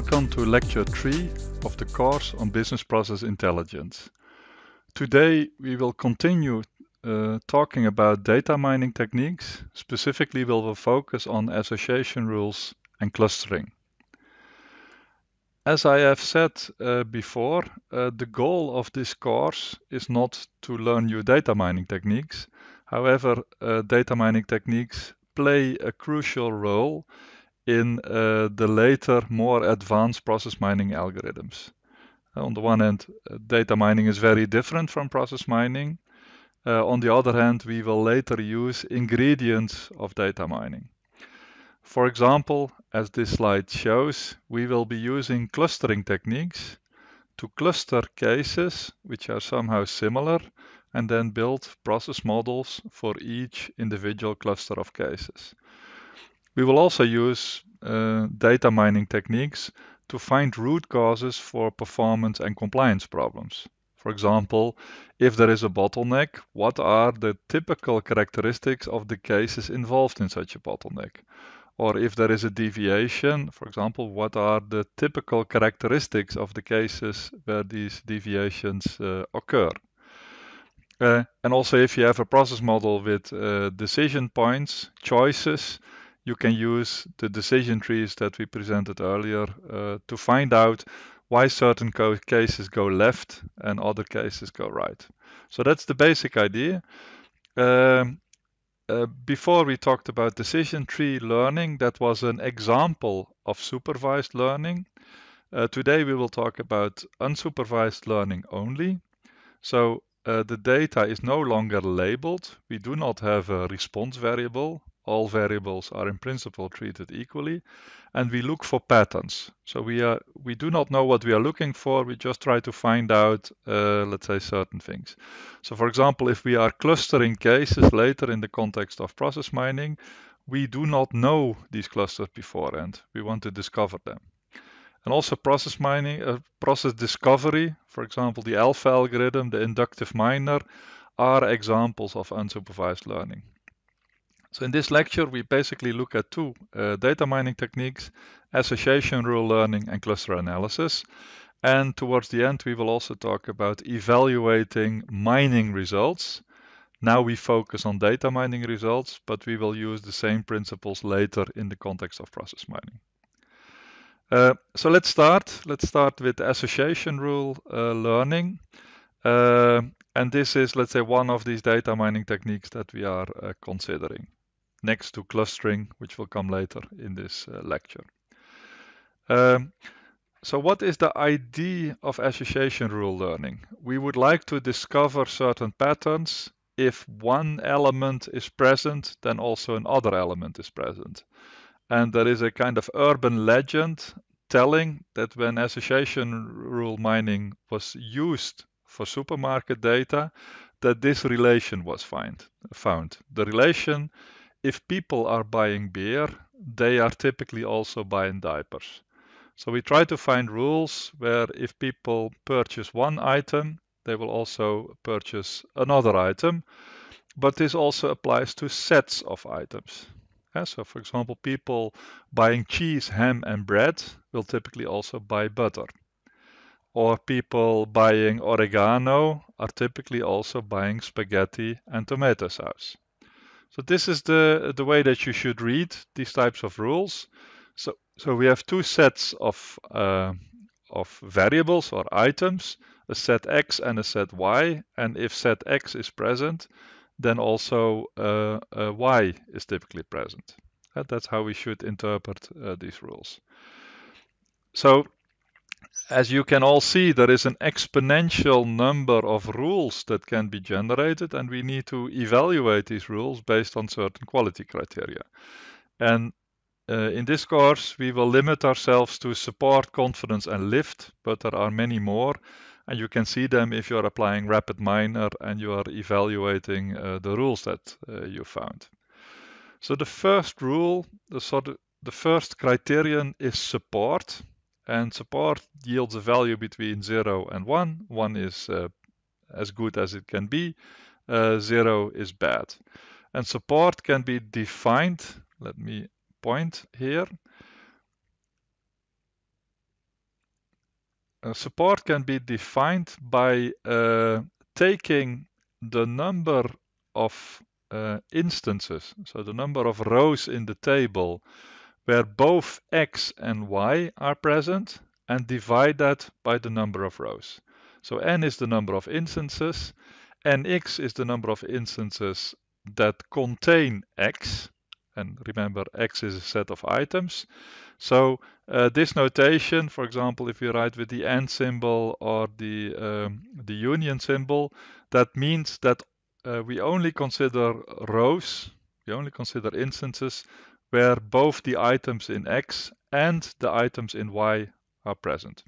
Welcome to lecture 3 of the course on Business Process Intelligence. Today we will continue uh, talking about data mining techniques. Specifically, we will focus on association rules and clustering. As I have said uh, before, uh, the goal of this course is not to learn new data mining techniques. However, uh, data mining techniques play a crucial role in uh, the later, more advanced process mining algorithms. Uh, on the one hand, uh, data mining is very different from process mining. Uh, on the other hand, we will later use ingredients of data mining. For example, as this slide shows, we will be using clustering techniques to cluster cases which are somehow similar and then build process models for each individual cluster of cases. We will also use uh, data mining techniques to find root causes for performance and compliance problems. For example, if there is a bottleneck, what are the typical characteristics of the cases involved in such a bottleneck? Or if there is a deviation, for example, what are the typical characteristics of the cases where these deviations uh, occur? Uh, and also if you have a process model with uh, decision points, choices, you can use the decision trees that we presented earlier uh, to find out why certain cases go left and other cases go right. So that's the basic idea. Um, uh, before we talked about decision tree learning, that was an example of supervised learning. Uh, today we will talk about unsupervised learning only. So uh, the data is no longer labeled. We do not have a response variable all variables are in principle treated equally. And we look for patterns. So we, are, we do not know what we are looking for. We just try to find out, uh, let's say, certain things. So for example, if we are clustering cases later in the context of process mining, we do not know these clusters beforehand. We want to discover them. And also process mining, uh, process discovery, for example, the alpha algorithm, the inductive miner, are examples of unsupervised learning. So in this lecture, we basically look at two uh, data mining techniques, association rule learning and cluster analysis. And towards the end, we will also talk about evaluating mining results. Now we focus on data mining results, but we will use the same principles later in the context of process mining. Uh, so let's start. Let's start with association rule uh, learning. Uh, and this is, let's say, one of these data mining techniques that we are uh, considering next to clustering, which will come later in this uh, lecture. Um, so what is the idea of association rule learning? We would like to discover certain patterns. If one element is present, then also another element is present. And there is a kind of urban legend telling that when association rule mining was used for supermarket data, that this relation was find, found. The relation if people are buying beer, they are typically also buying diapers. So we try to find rules where if people purchase one item, they will also purchase another item. But this also applies to sets of items. Yeah, so for example, people buying cheese, ham and bread will typically also buy butter. Or people buying oregano are typically also buying spaghetti and tomato sauce. So this is the, the way that you should read these types of rules. So, so we have two sets of, uh, of variables or items, a set X and a set Y. And if set X is present, then also uh, uh, Y is typically present. That's how we should interpret uh, these rules. So as you can all see, there is an exponential number of rules that can be generated, and we need to evaluate these rules based on certain quality criteria. And uh, in this course, we will limit ourselves to support, confidence, and lift, but there are many more, and you can see them if you're applying RapidMiner and you are evaluating uh, the rules that uh, you found. So the first rule, the, sort of, the first criterion is support, and support yields a value between 0 and 1. 1 is uh, as good as it can be, uh, 0 is bad. And support can be defined, let me point here. Uh, support can be defined by uh, taking the number of uh, instances, so the number of rows in the table where both x and y are present and divide that by the number of rows. So n is the number of instances, nx is the number of instances that contain x, and remember x is a set of items. So uh, this notation, for example, if you write with the and symbol or the, um, the union symbol, that means that uh, we only consider rows, we only consider instances where both the items in X and the items in Y are present.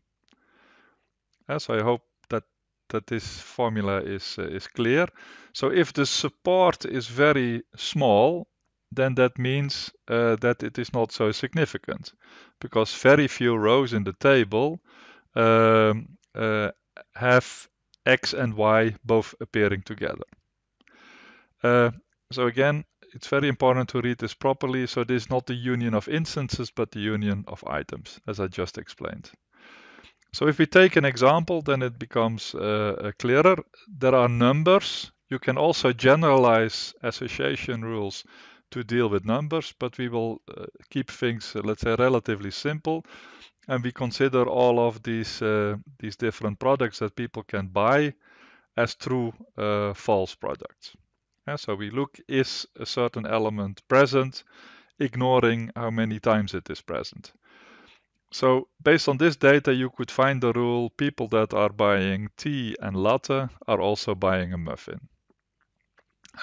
Uh, so I hope that, that this formula is, uh, is clear. So if the support is very small, then that means uh, that it is not so significant because very few rows in the table um, uh, have X and Y both appearing together. Uh, so again, it's very important to read this properly. So it is not the union of instances, but the union of items, as I just explained. So if we take an example, then it becomes uh, uh clearer. There are numbers. You can also generalize association rules to deal with numbers, but we will uh, keep things, uh, let's say, relatively simple. And we consider all of these, uh, these different products that people can buy as true uh, false products so we look, is a certain element present, ignoring how many times it is present. So based on this data, you could find the rule, people that are buying tea and latte are also buying a muffin.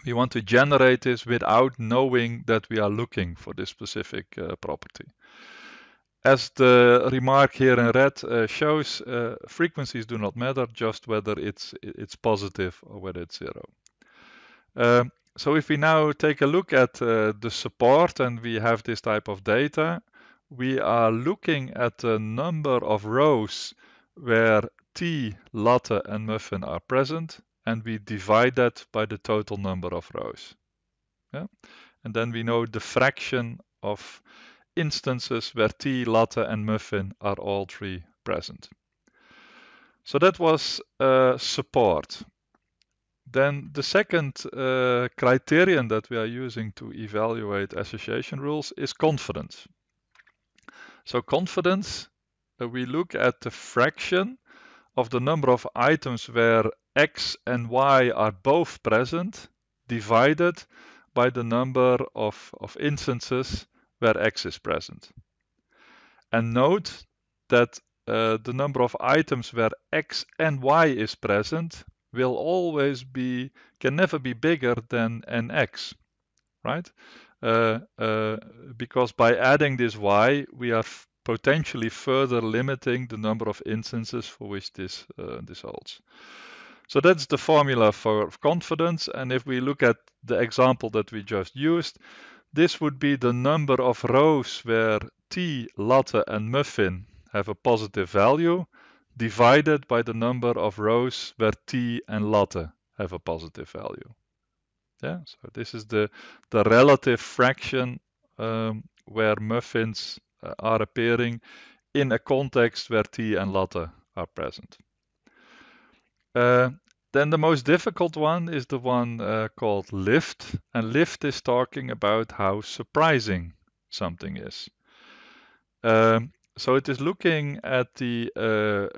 We want to generate this without knowing that we are looking for this specific uh, property. As the remark here in red uh, shows, uh, frequencies do not matter, just whether it's, it's positive or whether it's zero. Um, so if we now take a look at uh, the support and we have this type of data, we are looking at the number of rows where tea, latte and muffin are present and we divide that by the total number of rows. Yeah? And then we know the fraction of instances where tea, latte and muffin are all three present. So that was uh, support. Then the second uh, criterion that we are using to evaluate association rules is confidence. So confidence, uh, we look at the fraction of the number of items where x and y are both present divided by the number of, of instances where x is present. And note that uh, the number of items where x and y is present will always be, can never be bigger than an x, right? Uh, uh, because by adding this y, we are potentially further limiting the number of instances for which this, uh, this holds. So that's the formula for confidence. And if we look at the example that we just used, this would be the number of rows where t, latte, and muffin have a positive value divided by the number of rows where t and latte have a positive value. Yeah, so this is the, the relative fraction um, where muffins uh, are appearing in a context where T and latte are present. Uh, then the most difficult one is the one uh, called lift, and lift is talking about how surprising something is. Um, so it is looking at the, uh,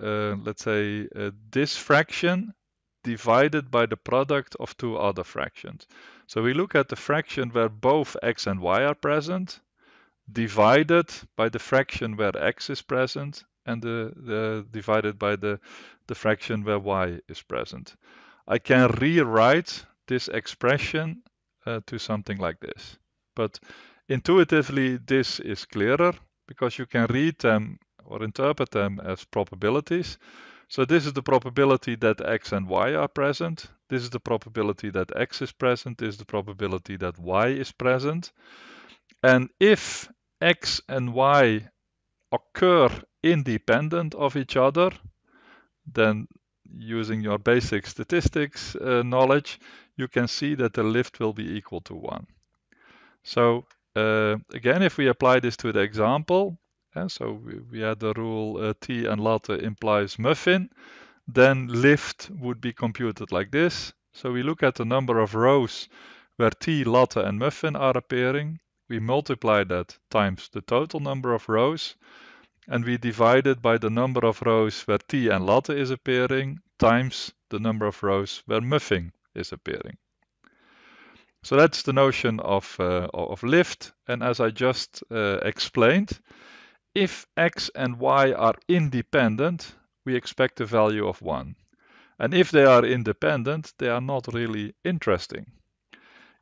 uh, let's say, uh, this fraction divided by the product of two other fractions. So we look at the fraction where both x and y are present, divided by the fraction where x is present, and the, the divided by the, the fraction where y is present. I can rewrite this expression uh, to something like this. But intuitively, this is clearer because you can read them or interpret them as probabilities. So this is the probability that x and y are present. This is the probability that x is present. This is the probability that y is present. And if x and y occur independent of each other, then using your basic statistics uh, knowledge, you can see that the lift will be equal to 1. So uh, again, if we apply this to the example, and eh, so we, we had the rule uh, and latte implies muffin, then lift would be computed like this. So we look at the number of rows where T, latte and muffin are appearing. We multiply that times the total number of rows and we divide it by the number of rows where T and latte is appearing times the number of rows where muffin is appearing. So that's the notion of, uh, of lift. And as I just uh, explained, if x and y are independent, we expect a value of 1. And if they are independent, they are not really interesting.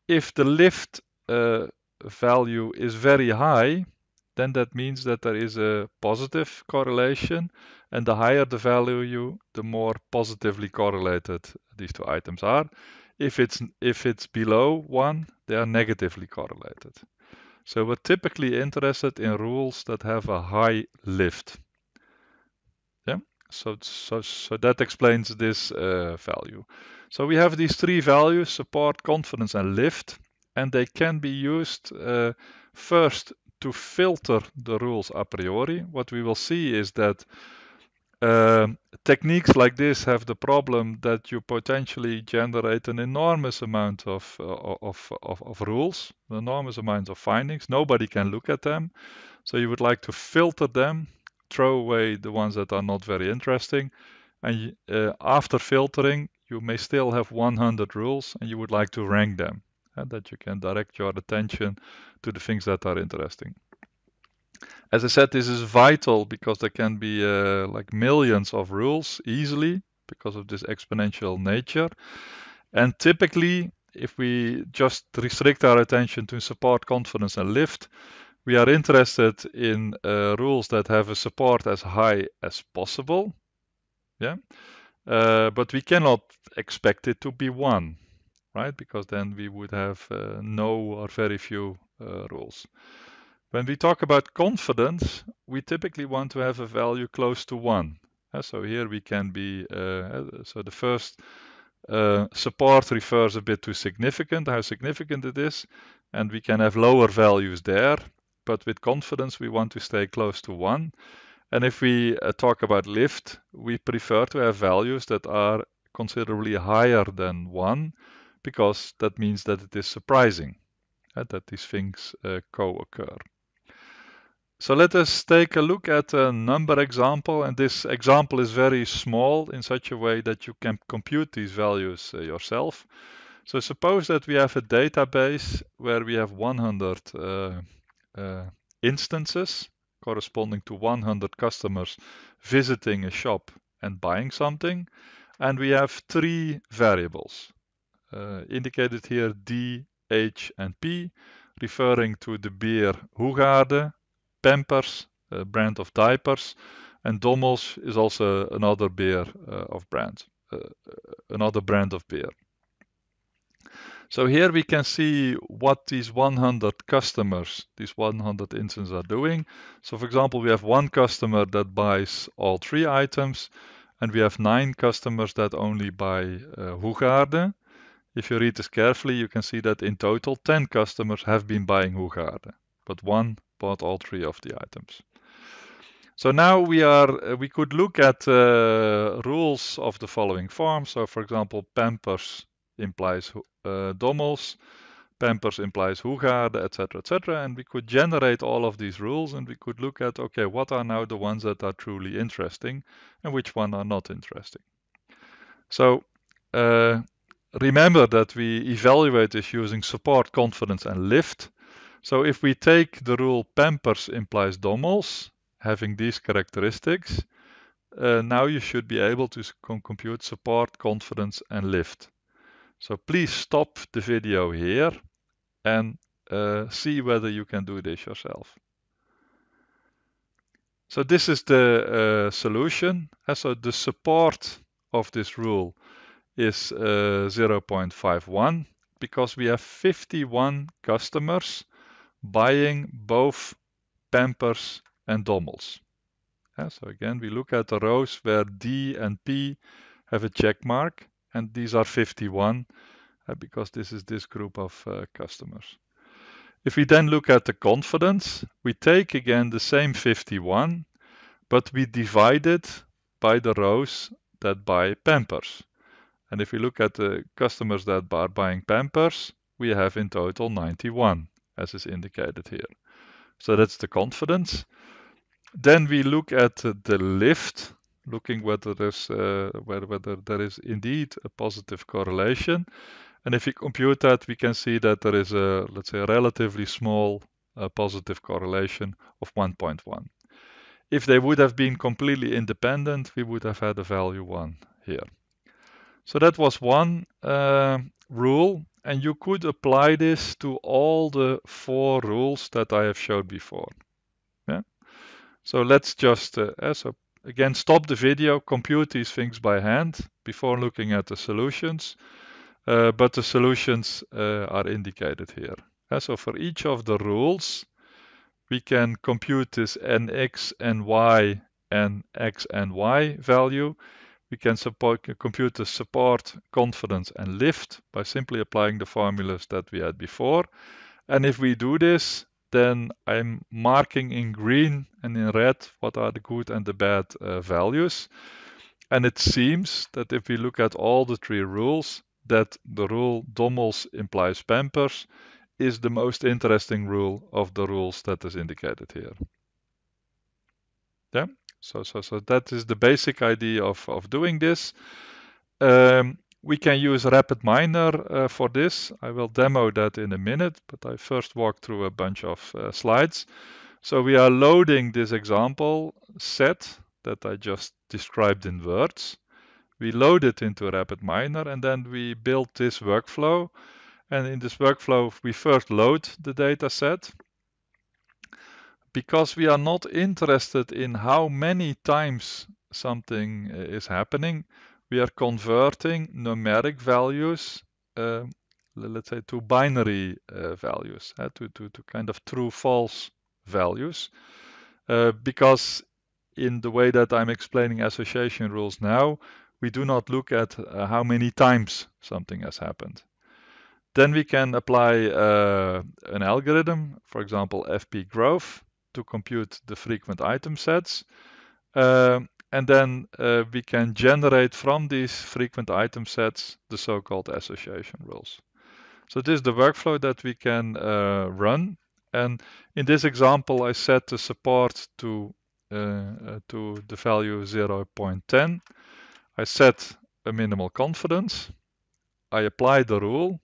If the lift uh, value is very high, then that means that there is a positive correlation. And the higher the value, the more positively correlated these two items are. If it's if it's below one, they are negatively correlated. So we're typically interested in rules that have a high lift. Yeah, so so, so that explains this uh, value. So we have these three values: support, confidence, and lift, and they can be used uh, first to filter the rules a priori. What we will see is that uh, techniques like this have the problem that you potentially generate an enormous amount of, uh, of, of, of rules, enormous amount of findings. Nobody can look at them. So you would like to filter them, throw away the ones that are not very interesting. And uh, after filtering, you may still have 100 rules and you would like to rank them and uh, that you can direct your attention to the things that are interesting as I said, this is vital because there can be uh, like millions of rules easily because of this exponential nature. And typically, if we just restrict our attention to support, confidence, and lift, we are interested in uh, rules that have a support as high as possible. Yeah. Uh, but we cannot expect it to be one, right? Because then we would have uh, no or very few uh, rules. When we talk about confidence, we typically want to have a value close to 1. Uh, so here we can be, uh, eh, so the first uh, support refers a bit to significant, how significant it is, and we can have lower values there, but with confidence we want to stay close to 1. And if we uh, talk about lift, we prefer to have values that are considerably higher than 1, because that means that it is surprising eh, that these things uh, co-occur. So let us take a look at a number example and this example is very small in such a way that you can compute these values uh, yourself. So suppose that we have a database where we have 100 uh, uh, instances corresponding to 100 customers visiting a shop and buying something. And we have three variables uh, indicated here D, H and P referring to the beer Hoegaarde Pampers, a brand of diapers, and Dommels is also another beer uh, of brand, uh, uh, another brand of beer. So here we can see what these 100 customers, these 100 instances are doing. So for example, we have one customer that buys all three items, and we have nine customers that only buy uh, Hoegaarden. If you read this carefully, you can see that in total 10 customers have been buying Hoegaarden, but one bought all three of the items. So now we are uh, we could look at uh, rules of the following form. So for example, pampers implies uh, domels, pampers implies hoegaarde, etc., etc. And we could generate all of these rules, and we could look at okay, what are now the ones that are truly interesting, and which one are not interesting. So uh, remember that we evaluate this using support, confidence, and lift. So if we take the rule pampers implies domals having these characteristics, uh, now you should be able to compute support, confidence and lift. So please stop the video here and uh, see whether you can do this yourself. So this is the uh, solution. Uh, so the support of this rule is uh, 0.51 because we have 51 customers buying both Pampers and Dommels. So again, we look at the rows where D and P have a check mark, and these are 51 uh, because this is this group of uh, customers. If we then look at the confidence, we take again the same 51, but we divide it by the rows that buy Pampers. And if we look at the customers that are buying Pampers, we have in total 91 as is indicated here. So that's the confidence. Then we look at the lift, looking whether there's uh, whether, whether there is indeed a positive correlation. And if we compute that, we can see that there is a let's say a relatively small uh, positive correlation of 1.1. If they would have been completely independent, we would have had a value one here. So that was one uh, rule and you could apply this to all the four rules that I have showed before. Yeah? So let's just, uh, eh, so again, stop the video, compute these things by hand before looking at the solutions. Uh, but the solutions uh, are indicated here. Uh, so for each of the rules, we can compute this nx and y and x and y value we can support, compute the support, confidence, and lift by simply applying the formulas that we had before. And if we do this, then I'm marking in green and in red what are the good and the bad uh, values. And it seems that if we look at all the three rules, that the rule Dommels implies Pampers is the most interesting rule of the rules that is indicated here. Yeah, so, so, so that is the basic idea of, of doing this. Um, we can use RapidMiner uh, for this. I will demo that in a minute, but I first walk through a bunch of uh, slides. So we are loading this example set that I just described in words. We load it into RapidMiner and then we build this workflow. And in this workflow, we first load the data set because we are not interested in how many times something eh, is happening. We are converting numeric values, uh, let's say, to binary uh, values, uh, to, to, to kind of true false values. because in the way that I'm explaining association rules now, we do not look at how many times something has happened. Then we can apply an algorithm, for example, FP growth, to compute the frequent item sets. Um, and then uh, we can generate from these frequent item sets the so-called association rules. So this is the workflow that we can uh, run. And in this example, I set the support to, uh, uh to the value 0.10. I set a minimal confidence. I apply the rule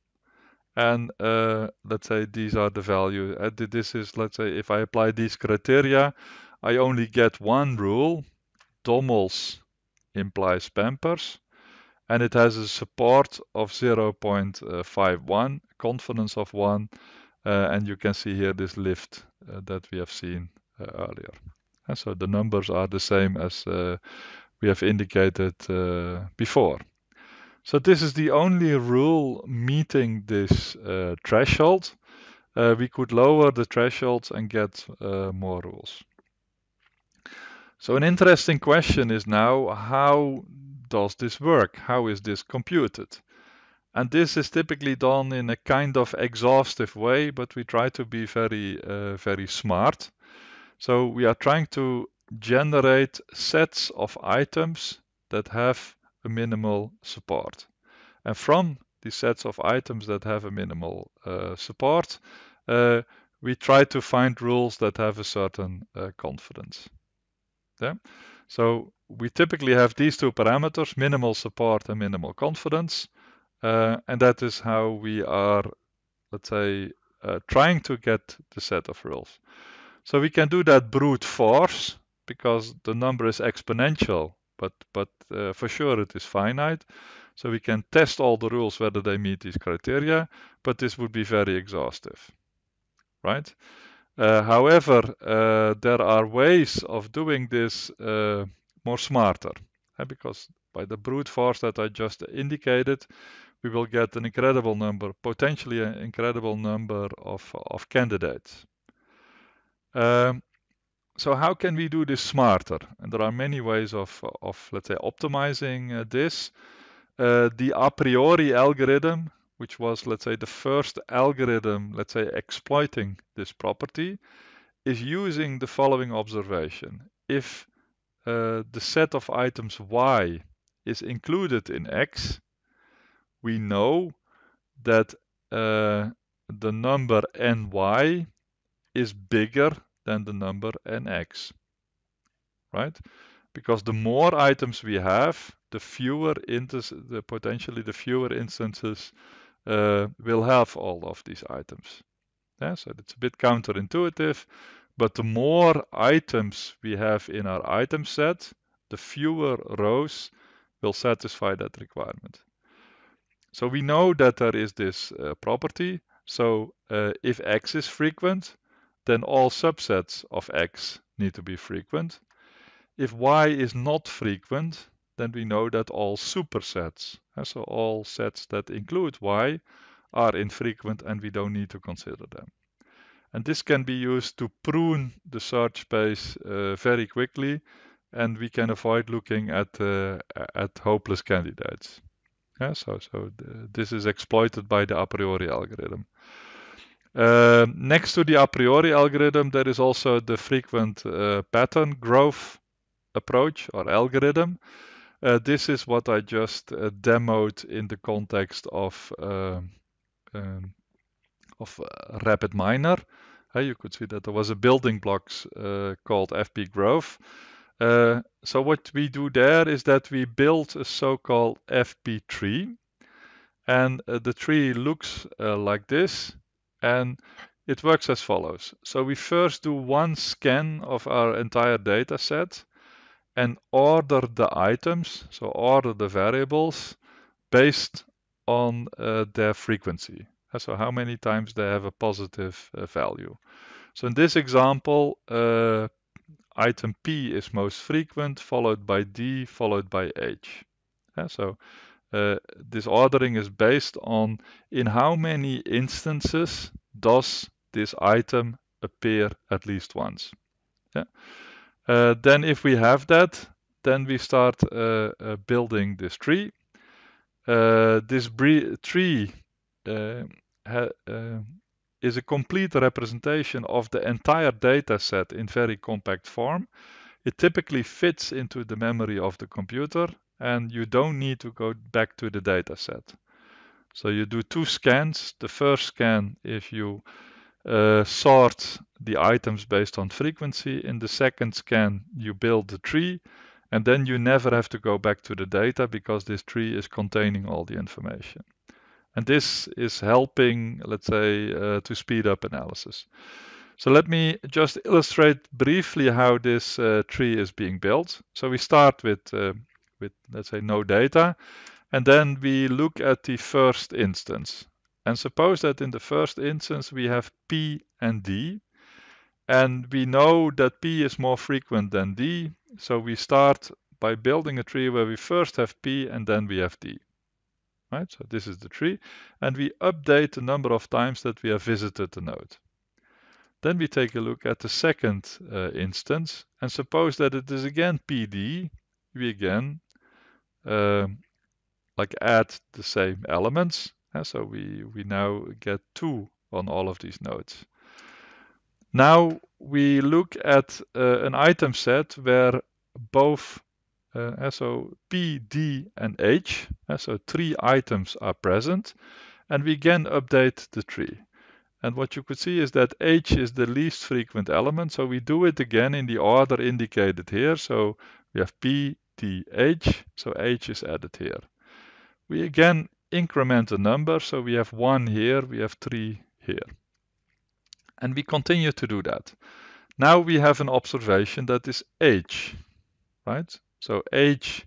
and uh, let's say these are the values. Uh, this is, let's say, if I apply these criteria, I only get one rule. "Dommels implies Pampers, and it has a support of 0.51, confidence of 1, uh, and you can see here this lift uh, that we have seen uh, earlier. And so the numbers are the same as uh, we have indicated before. So this is the only rule meeting this uh, threshold. Uh, we could lower the threshold and get uh, more rules. So an interesting question is now, how does this work? How is this computed? And this is typically done in a kind of exhaustive way, but we try to be very, uh, very smart. So we are trying to generate sets of items that have a minimal support. And from these sets of items that have a minimal uh, support, uh, we try to find rules that have a certain uh, confidence. Yeah? So we typically have these two parameters, minimal support and minimal confidence. Uh, and that is how we are, let's say, uh, trying to get the set of rules. So we can do that brute force because the number is exponential but but uh, for sure it is finite. So we can test all the rules whether they meet these criteria, but this would be very exhaustive, right? Uh, however, uh, there are ways of doing this uh, more smarter, eh, because by the brute force that I just indicated, we will get an incredible number, potentially an incredible number of, of candidates. Um, so how can we do this smarter? And there are many ways of, of let's say, optimizing uh, this. Uh, the a priori algorithm, which was, let's say, the first algorithm, let's say, exploiting this property, is using the following observation. If uh, the set of items y is included in x, we know that uh, the number ny is bigger than the number nx, right? Because the more items we have, the fewer the potentially the fewer instances uh, will have all of these items. Yeah, so it's a bit counterintuitive, but the more items we have in our item set, the fewer rows will satisfy that requirement. So we know that there is this uh, property. So uh, if x is frequent, then all subsets of X need to be frequent. If Y is not frequent, then we know that all supersets, eh, so all sets that include Y, are infrequent and we don't need to consider them. And this can be used to prune the search space uh, very quickly and we can avoid looking at, uh, at hopeless candidates. Yeah, so so th uh, this is exploited by the a priori algorithm. Uh, next to the a priori algorithm, there is also the frequent uh, pattern growth approach or algorithm. Uh, this is what I just uh, demoed in the context of, um, um of uh, rapid miner. you could see that there was a building blocks called FP growth. so what we do there is that we build a so-called FP tree. And the tree looks like this. And it works as follows. So we first do one scan of our entire data set and order the items, so order the variables based on uh, their frequency. Uh, so how many times they have a positive uh, value. So in this example, uh, item P is most frequent, followed by D, followed by H. Yeah, uh, so this eh, ordering is based on in how many instances does this item appear at least once. Yeah. Uh, then if we have that, then we start uh, building this tree. this tree is a complete representation of the entire data set in very compact form. It typically fits into the memory of the computer and you don't need to go back to the data set. So you do two scans. The first scan, if you uh, sort the items based on frequency, in the second scan, you build the tree, and then you never have to go back to the data because this tree is containing all the information. And this is helping, let's say, uh, to speed up analysis. So let me just illustrate briefly how this uh, tree is being built. So we start with uh, with, let's say, no data. And then we look at the first instance. And suppose that in the first instance we have P and D. And we know that P is more frequent than D. So we start by building a tree where we first have P and then we have D. Right? So this is the tree. And we update the number of times that we have visited the node. Then we take a look at the second uh, instance. And suppose that it is again PD. We again um, like add the same elements. And so we, we now get two on all of these nodes. Now we look at uh, an item set where both uh, so P, D and H, uh, so three items are present and we again update the tree. And what you could see is that H is the least frequent element. So we do it again in the order indicated here. So we have P, th, so h is added here. We again increment the number, so we have 1 here, we have 3 here. And we continue to do that. Now we have an observation that is h, right? So h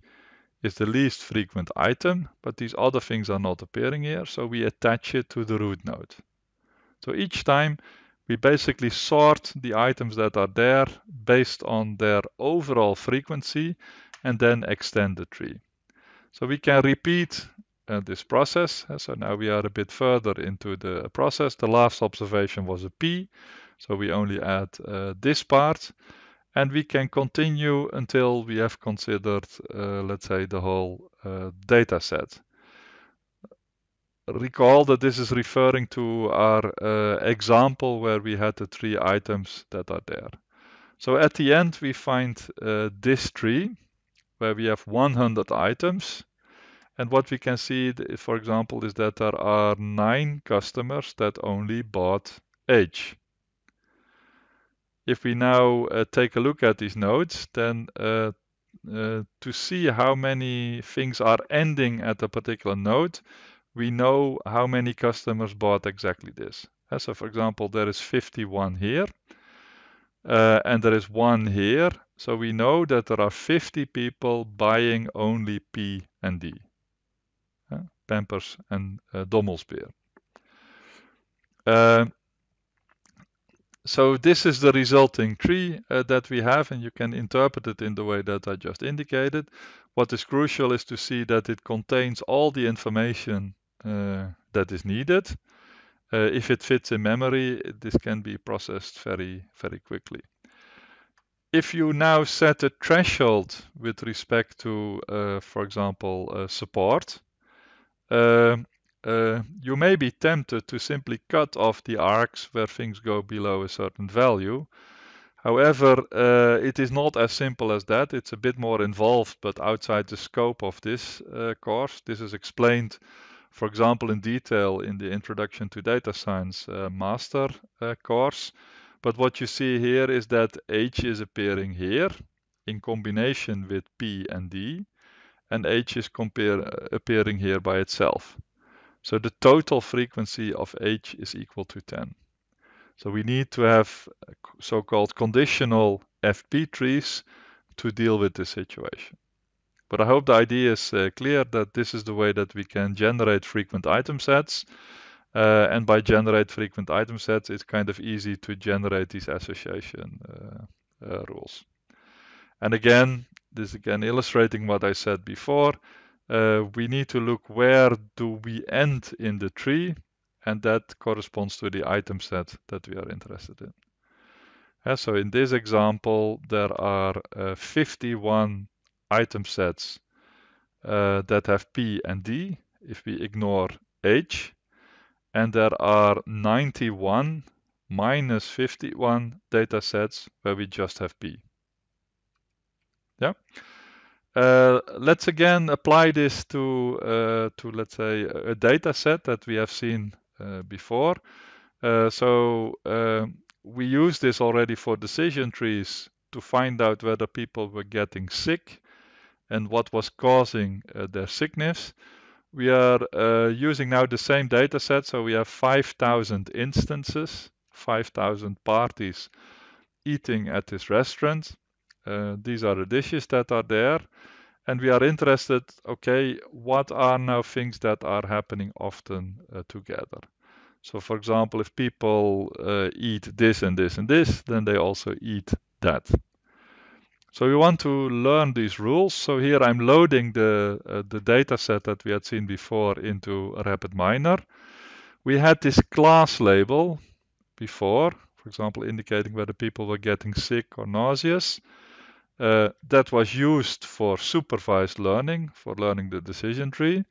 is the least frequent item, but these other things are not appearing here, so we attach it to the root node. So each time we basically sort the items that are there based on their overall frequency and then extend the tree. So we can repeat uh, this process. So now we are a bit further into the process. The last observation was a P, so we only add uh, this part. And we can continue until we have considered, uh, let's say, the whole uh, data set. Recall that this is referring to our uh, example where we had the three items that are there. So at the end, we find uh, this tree where we have 100 items. And what we can see, for example, is that there are nine customers that only bought H. If we now uh, take a look at these nodes, then uh, uh, to see how many things are ending at a particular node, we know how many customers bought exactly this. Uh, so for example, there is 51 here. Uh, and there is one here. So we know that there are 50 people buying only P and D. Uh, Pampers and uh, Dommelsbeer. Uh, so this is the resulting tree uh, that we have, and you can interpret it in the way that I just indicated. What is crucial is to see that it contains all the information uh, that is needed. Uh, if it fits in memory, this can be processed very, very quickly. If you now set a threshold with respect to, uh, for example, uh, support, um, uh, you may be tempted to simply cut off the arcs where things go below a certain value. However, uh, it is not as simple as that. It's a bit more involved, but outside the scope of this uh, course. This is explained for example, in detail in the Introduction to Data Science uh, master uh, course. But what you see here is that H is appearing here in combination with P and D, and H is compare, appearing here by itself. So the total frequency of H is equal to 10. So we need to have uh, so-called conditional FP trees to deal with this situation. But I hope the idea is uh, clear that this is the way that we can generate frequent item sets. Uh, and by generate frequent item sets, it's kind of easy to generate these association uh, uh rules. And again, this again illustrating what I said before, uh, we need to look where do we end in the tree, and that corresponds to the item set that we are interested in. Uh, so in this example, there are 51 item sets uh, that have P and D if we ignore H. And there are 91 minus 51 data sets where we just have P. Yeah. Uh, let's again apply this to, uh, to let's say, a data set that we have seen uh, before. Uh, so um, we use this already for decision trees to find out whether people were getting sick and what was causing uh, their sickness. We are uh, using now the same data set, so we have 5,000 instances, 5,000 parties eating at this restaurant. Uh, these are the dishes that are there and we are interested okay what are now things that are happening often uh, together so for example if people uh, eat this and this and this then they also eat that so we want to learn these rules. So here I'm loading the, uh, the data set that we had seen before into RapidMiner. We had this class label before, for example, indicating whether people were getting sick or nauseous. Uh, that was used for supervised learning, for learning the decision tree.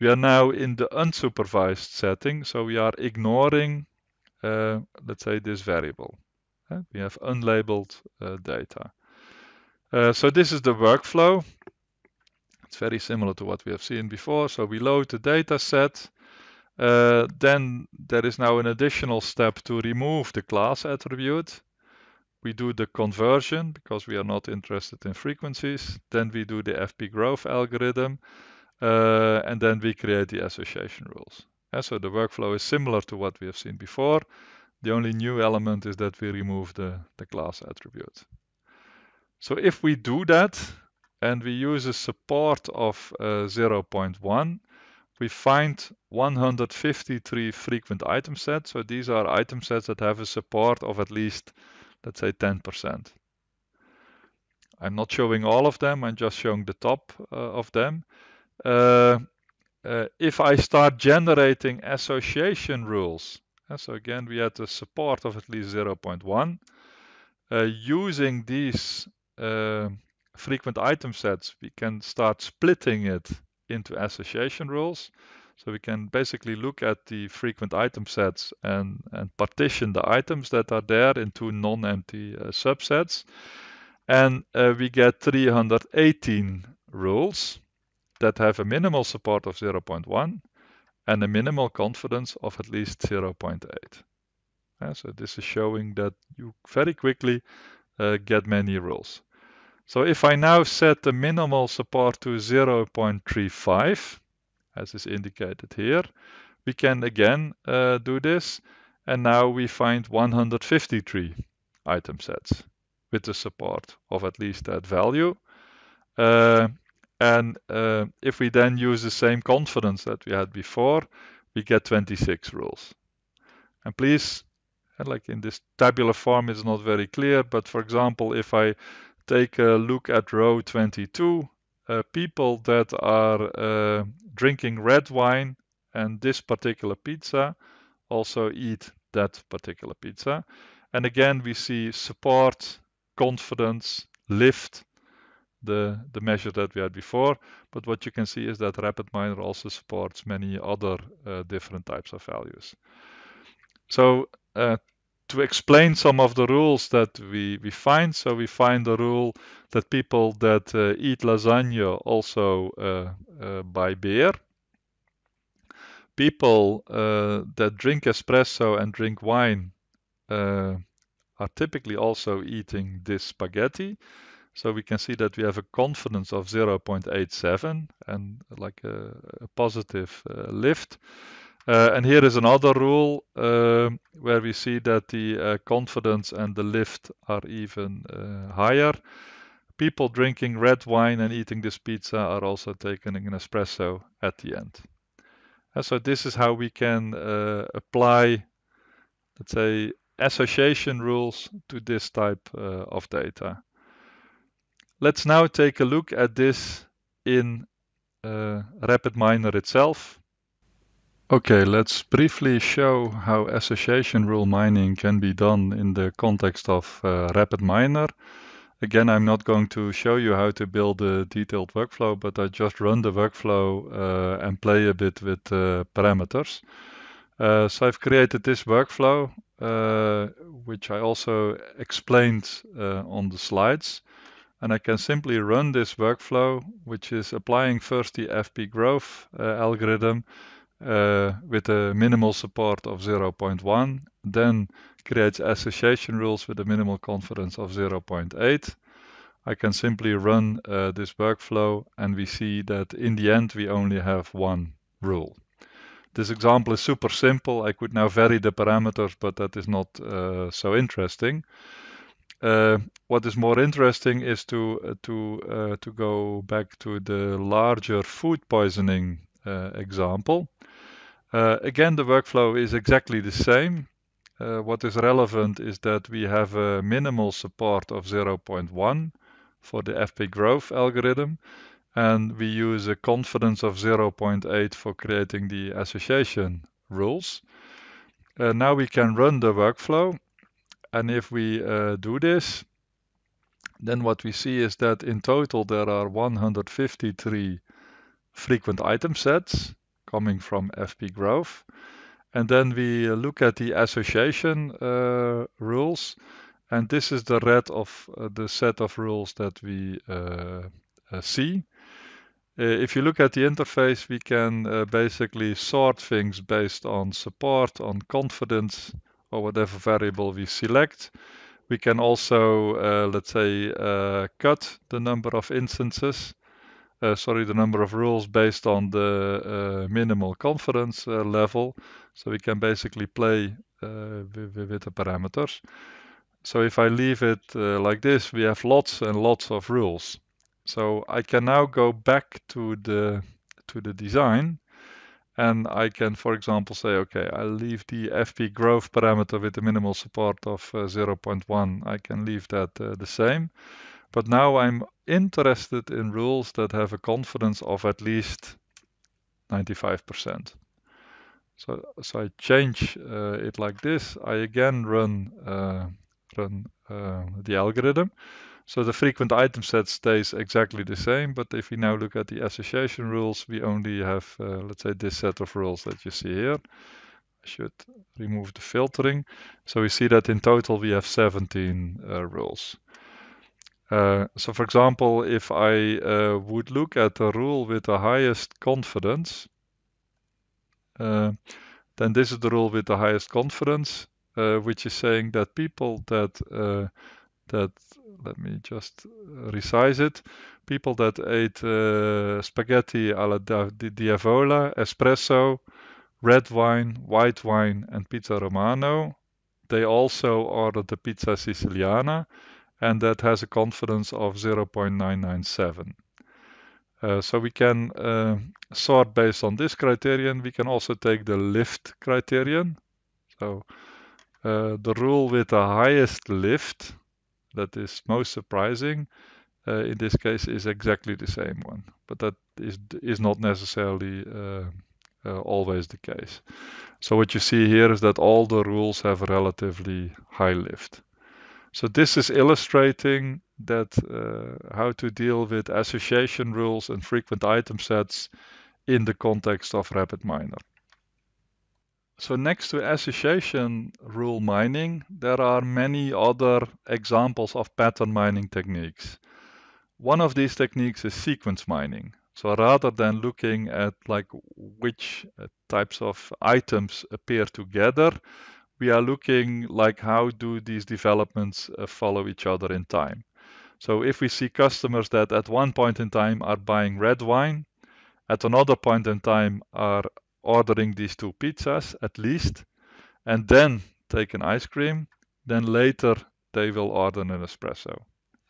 We are now in the unsupervised setting, so we are ignoring, uh, let's say, this variable. Uh, we have unlabeled uh, data. Uh, so this is the workflow. It's very similar to what we have seen before. So we load the data set. Uh, then there is now an additional step to remove the class attribute. We do the conversion because we are not interested in frequencies. Then we do the FP growth algorithm. Uh, and then we create the association rules. And so the workflow is similar to what we have seen before. The only new element is that we remove the, the class attribute. So if we do that and we use a support of uh, 0.1, we find 153 frequent item sets. So these are item sets that have a support of at least, let's say 10%. I'm not showing all of them, I'm just showing the top uh, of them. Uh, uh, if I start generating association rules, uh, so again, we had a support of at least 0.1, uh, using these uh, frequent item sets, we can start splitting it into association rules. So we can basically look at the frequent item sets and, and partition the items that are there into non-empty uh, subsets. And uh, we get 318 rules that have a minimal support of 0.1 and a minimal confidence of at least 0.8. Uh, so this is showing that you very quickly uh, get many rules. So if I now set the minimal support to 0.35, as is indicated here, we can again uh, do this. And now we find 153 item sets with the support of at least that value. Uh, and uh, if we then use the same confidence that we had before, we get 26 rules. And please like in this tabular form, it's not very clear, but for example, if I take a look at row 22, uh, people that are uh, drinking red wine and this particular pizza also eat that particular pizza. And again, we see support, confidence, lift, the, the measure that we had before. But what you can see is that RapidMiner also supports many other uh, different types of values. So uh, to explain some of the rules that we, we find. So we find the rule that people that uh, eat lasagna also uh, uh buy beer. People uh, that drink espresso and drink wine are typically also eating this spaghetti. So we can see that we have a confidence of 0.87 and like a, a positive lift. Uh, eh, and here is another rule eh, where we see that the uh, confidence and the lift are even uh, higher. People drinking red wine and eating this pizza are also taking an espresso at the end. And so this is how we can apply, let's say, association rules to this type of data. Let's now take a look at this in RapidMiner itself. Okay, let's briefly show how association rule mining can be done in the context of uh, RapidMiner. Again, I'm not going to show you how to build a detailed workflow, but I just run the workflow uh, and play a bit with uh, parameters. Uh, so I've created this workflow, uh, which I also explained uh, on the slides. And I can simply run this workflow, which is applying first the FP growth uh, algorithm uh, with a minimal support of 0.1, then creates association rules with a minimal confidence of 0.8. I can simply run uh, this workflow and we see that in the end we only have one rule. This example is super simple. I could now vary the parameters, but that is not uh, so interesting. Uh, what is more interesting is to uh, to uh, to go back to the larger food poisoning example. Uh, again, the workflow is exactly the same. Uh, what is relevant is that we have a minimal support of 0.1 for the FP growth algorithm and we use a confidence of 0.8 for creating the association rules. Uh, now we can run the workflow and if we uh, do this then what we see is that in total there are 153 frequent item sets coming from FP growth. And then we uh, look at the association uh, rules. And this is the red of uh, the set of rules that we uh, uh see. Uh, if you look at the interface, we can basically sort things based on support, on confidence, or whatever variable we select. We can also, let's say, cut the number of instances uh, sorry, the number of rules based on the uh, minimal confidence uh, level. So we can basically play uh, with, with, the parameters. So if I leave it like this, we have lots and lots of rules. So I can now go back to the to the design and I can, for example, say, okay, I'll leave the FP growth parameter with the minimal support of uh, 0.1. I can leave that uh, the same. But now I'm interested in rules that have a confidence of at least 95%. So, so I change uh, it like this. I again run, uh, run uh, the algorithm. So the frequent item set stays exactly the same, but if we now look at the association rules, we only have, uh, let's say, this set of rules that you see here. I should remove the filtering. So we see that in total we have 17 uh, rules. Uh, so for example, if I uh, would look at the rule with the highest confidence, uh, then this is the rule with the highest confidence, uh, which is saying that people that uh, that let me just resize it, people that ate spaghetti alla diavola, espresso, red wine, white wine, and pizza romano, they also ordered the pizza siciliana and that has a confidence of 0.997. Uh, so we can uh, sort based on this criterion. We can also take the lift criterion. So uh, the rule with the highest lift, that is most surprising, uh, in this case is exactly the same one. But that is, is not necessarily uh, uh, always the case. So what you see here is that all the rules have relatively high lift. So this is illustrating that uh, how to deal with association rules and frequent item sets in the context of RapidMiner. So next to association rule mining, there are many other examples of pattern mining techniques. One of these techniques is sequence mining. So rather than looking at like which uh, types of items appear together, we are looking like how do these developments uh, follow each other in time. So if we see customers that at one point in time are buying red wine, at another point in time are ordering these two pizzas at least, and then take an ice cream, then later they will order an espresso.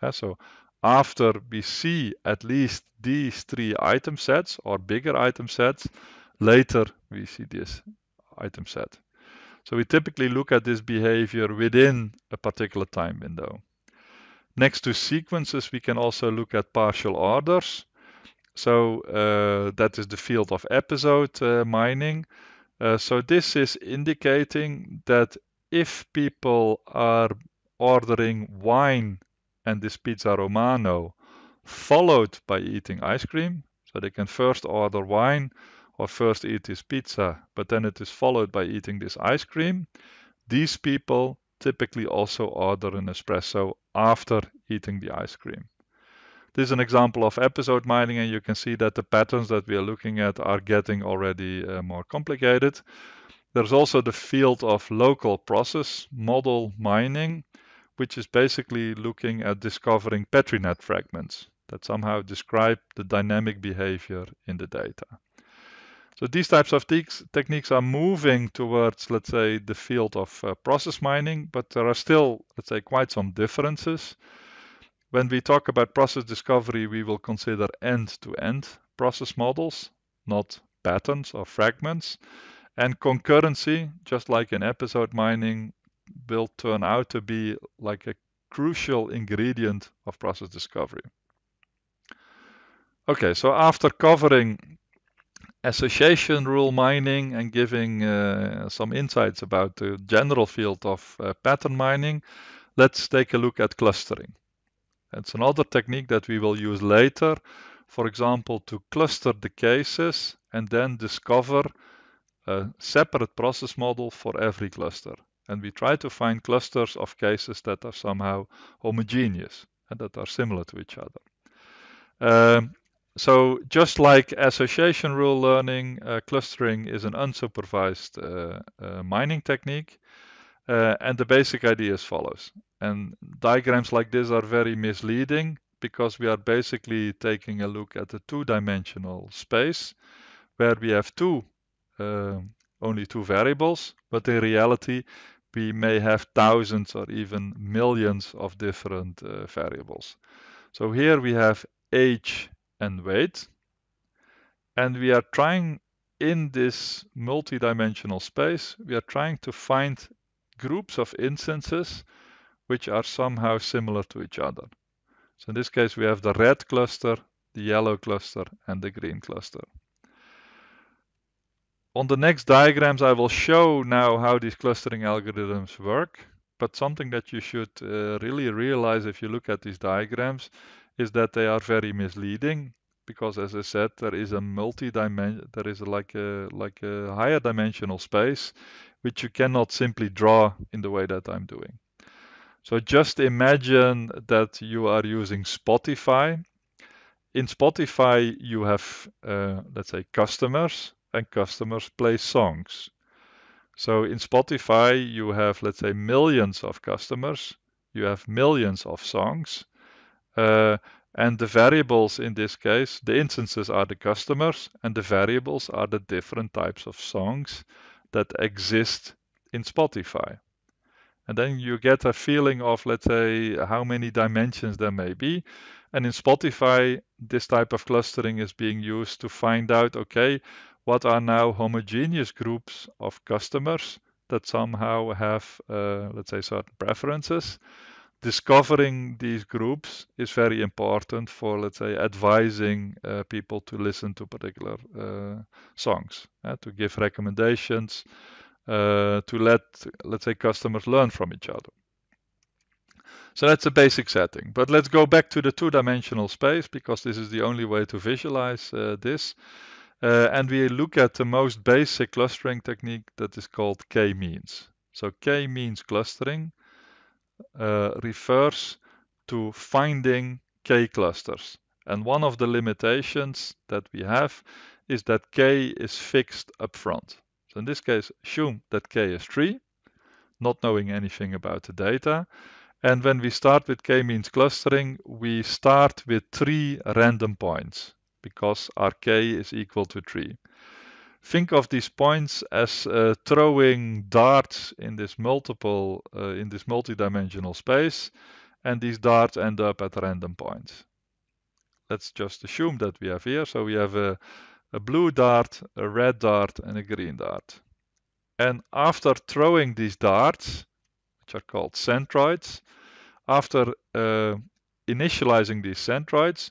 Yeah, so after we see at least these three item sets or bigger item sets, later we see this item set. So we typically look at this behavior within a particular time window. Next to sequences, we can also look at partial orders. So uh, that is the field of episode uh, mining. Uh, so this is indicating that if people are ordering wine and this pizza romano, followed by eating ice cream, so they can first order wine, or first eat this pizza, but then it is followed by eating this ice cream, these people typically also order an espresso after eating the ice cream. This is an example of episode mining, and you can see that the patterns that we are looking at are getting already uh, more complicated. There's also the field of local process model mining, which is basically looking at discovering PetriNet fragments that somehow describe the dynamic behavior in the data. So these types of te- techniques are moving towards, let's say, the field of uh, process mining, but there are still, let's say, quite some differences. When we talk about process discovery, we will consider end-to-end process models, not patterns or fragments. And concurrency, just like in episode mining, will turn out to be like a crucial ingredient of process discovery. Okay, so after covering association rule mining and giving uh, some insights about the general field of uh, pattern mining, let's take a look at clustering. It's another technique that we will use later, for example, to cluster the cases and then discover a separate process model for every cluster. And we try to find clusters of cases that are somehow homogeneous and that are similar to each other. Um, so just like association rule learning, uh, clustering is an unsupervised uh, uh mining technique. Uh, and the basic idea is follows. And diagrams like this are very misleading because we are basically taking a look at a two-dimensional space where we have two, um, only two variables, but in reality, we may have thousands or even millions of different uh, variables. So here we have age and weight. And we are trying in this multidimensional space, we are trying to find groups of instances which are somehow similar to each other. So in this case, we have the red cluster, the yellow cluster, and the green cluster. On the next diagrams, I will show now how these clustering algorithms work. But something that you should uh, really realize if you look at these diagrams is that they are very misleading because as I said, there is a multi-dimension, there is a, like a like a higher dimensional space, which you cannot simply draw in the way that I'm doing. So just imagine that you are using Spotify. In Spotify, you have uh, let's say customers, and customers play songs. So in Spotify, you have let's say millions of customers, you have millions of songs uh, and the variables in this case, the instances are the customers, and the variables are the different types of songs that exist in Spotify. And then you get a feeling of, let's say, how many dimensions there may be. And in Spotify, this type of clustering is being used to find out, okay, what are now homogeneous groups of customers that somehow have, uh, let's say, certain preferences discovering these groups is very important for, let's say, advising uh, people to listen to particular uh, songs, uh, to give recommendations, uh, to let, let's say, customers learn from each other. So that's a basic setting. But let's go back to the two-dimensional space because this is the only way to visualize uh, this. Uh, and we look at the most basic clustering technique that is called k-means. So k-means clustering uh, refers to finding K clusters. And one of the limitations that we have is that K is fixed up front. So in this case, assume that K is 3, not knowing anything about the data. And when we start with k-means clustering, we start with three random points because our k is equal to 3 think of these points as uh, throwing darts in this multiple uh, in this multidimensional space and these darts end up at random points let's just assume that we have here so we have a, a blue dart a red dart and a green dart and after throwing these darts which are called centroids after uh, initializing these centroids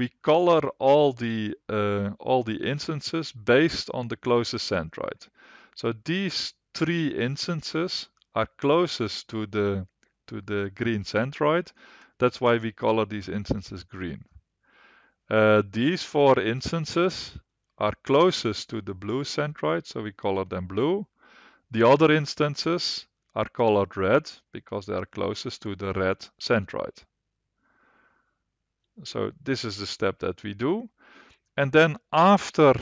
we color all the uh, all the instances based on the closest centroid. So these three instances are closest to the to the green centroid. That's why we color these instances green. Uh, these four instances are closest to the blue centroid, so we color them blue. The other instances are colored red because they are closest to the red centroid. So this is the step that we do. And then after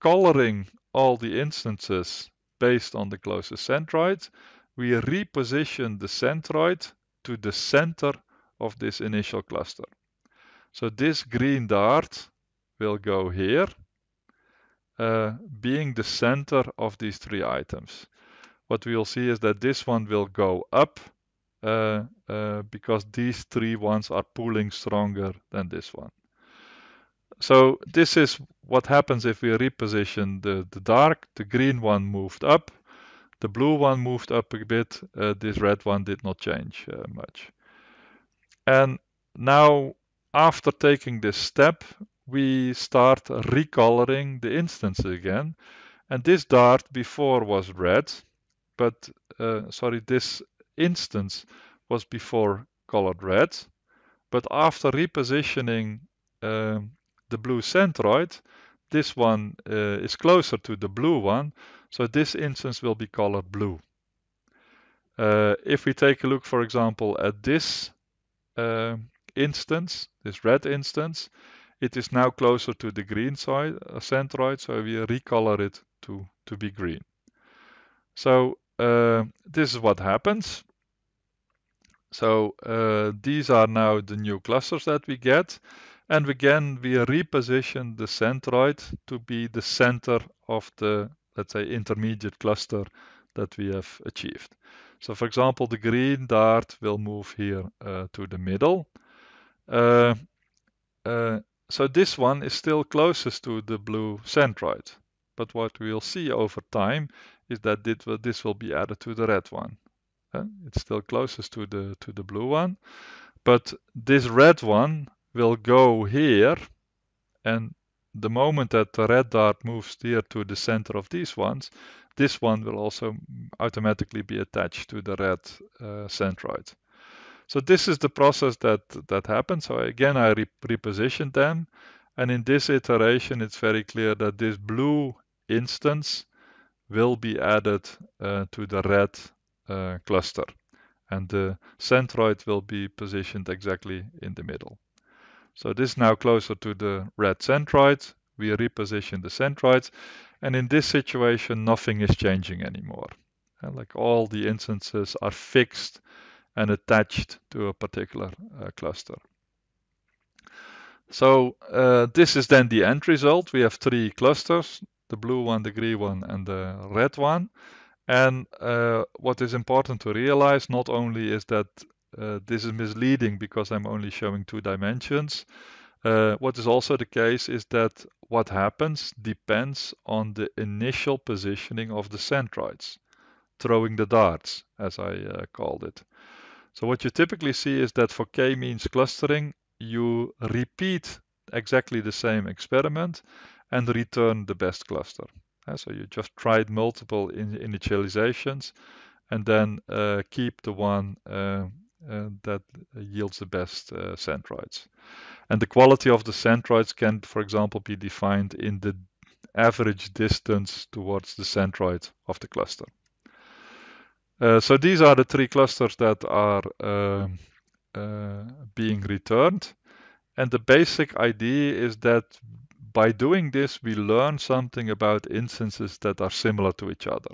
coloring all the instances based on the closest centroid, we reposition the centroid to the center of this initial cluster. So this green dart will go here, uh, being the center of these three items. What we'll see is that this one will go up uh, uh, because these three ones are pulling stronger than this one. So this is what happens if we reposition the, the dark. The green one moved up, the blue one moved up a bit, uh, this red one did not change uh, much. And now after taking this step, we start recoloring the instance again. And this dart before was red, but uh, sorry, this instance was before colored red, but after repositioning um, the blue centroid, this one uh, is closer to the blue one, so this instance will be colored blue. Uh, if we take a look, for example, at this uh, instance, this red instance, it is now closer to the green side, uh, centroid, so we recolor it to, to be green. So uh, this is what happens. So uh, these are now the new clusters that we get. And again, we reposition the centroid to be the center of the, let's say, intermediate cluster that we have achieved. So for example, the green dart will move here uh, to the middle. Uh, uh so this one is still closest to the blue centroid. But what we'll see over time is that this will be added to the red one. It's still closest to the to the blue one. But this red one will go here. And the moment that the red dart moves here to the center of these ones, this one will also automatically be attached to the red uh, centroid. So this is the process that that happens. So again, I re reposition them. And in this iteration, it's very clear that this blue instance will be added uh, to the red uh, cluster. And the centroid will be positioned exactly in the middle. So this is now closer to the red centroid. We reposition the centroids. And in this situation, nothing is changing anymore. And like all the instances are fixed and attached to a particular uh, cluster. So uh, this is then the end result. We have three clusters, the blue one, the green one, and the red one. And uh, what is important to realize not only is that uh, this is misleading because I'm only showing two dimensions, uh, what is also the case is that what happens depends on the initial positioning of the centroids, throwing the darts, as I uh, called it. So what you typically see is that for k-means clustering, you repeat exactly the same experiment and return the best cluster. Uh, so you just tried multiple in initializations and then uh, keep the one uh, uh, that yields the best uh, centroids. And the quality of the centroids can, for example, be defined in the average distance towards the centroid of the cluster. Uh, so these are the three clusters that are um, being returned. And the basic idea is that by doing this, we learn something about instances that are similar to each other.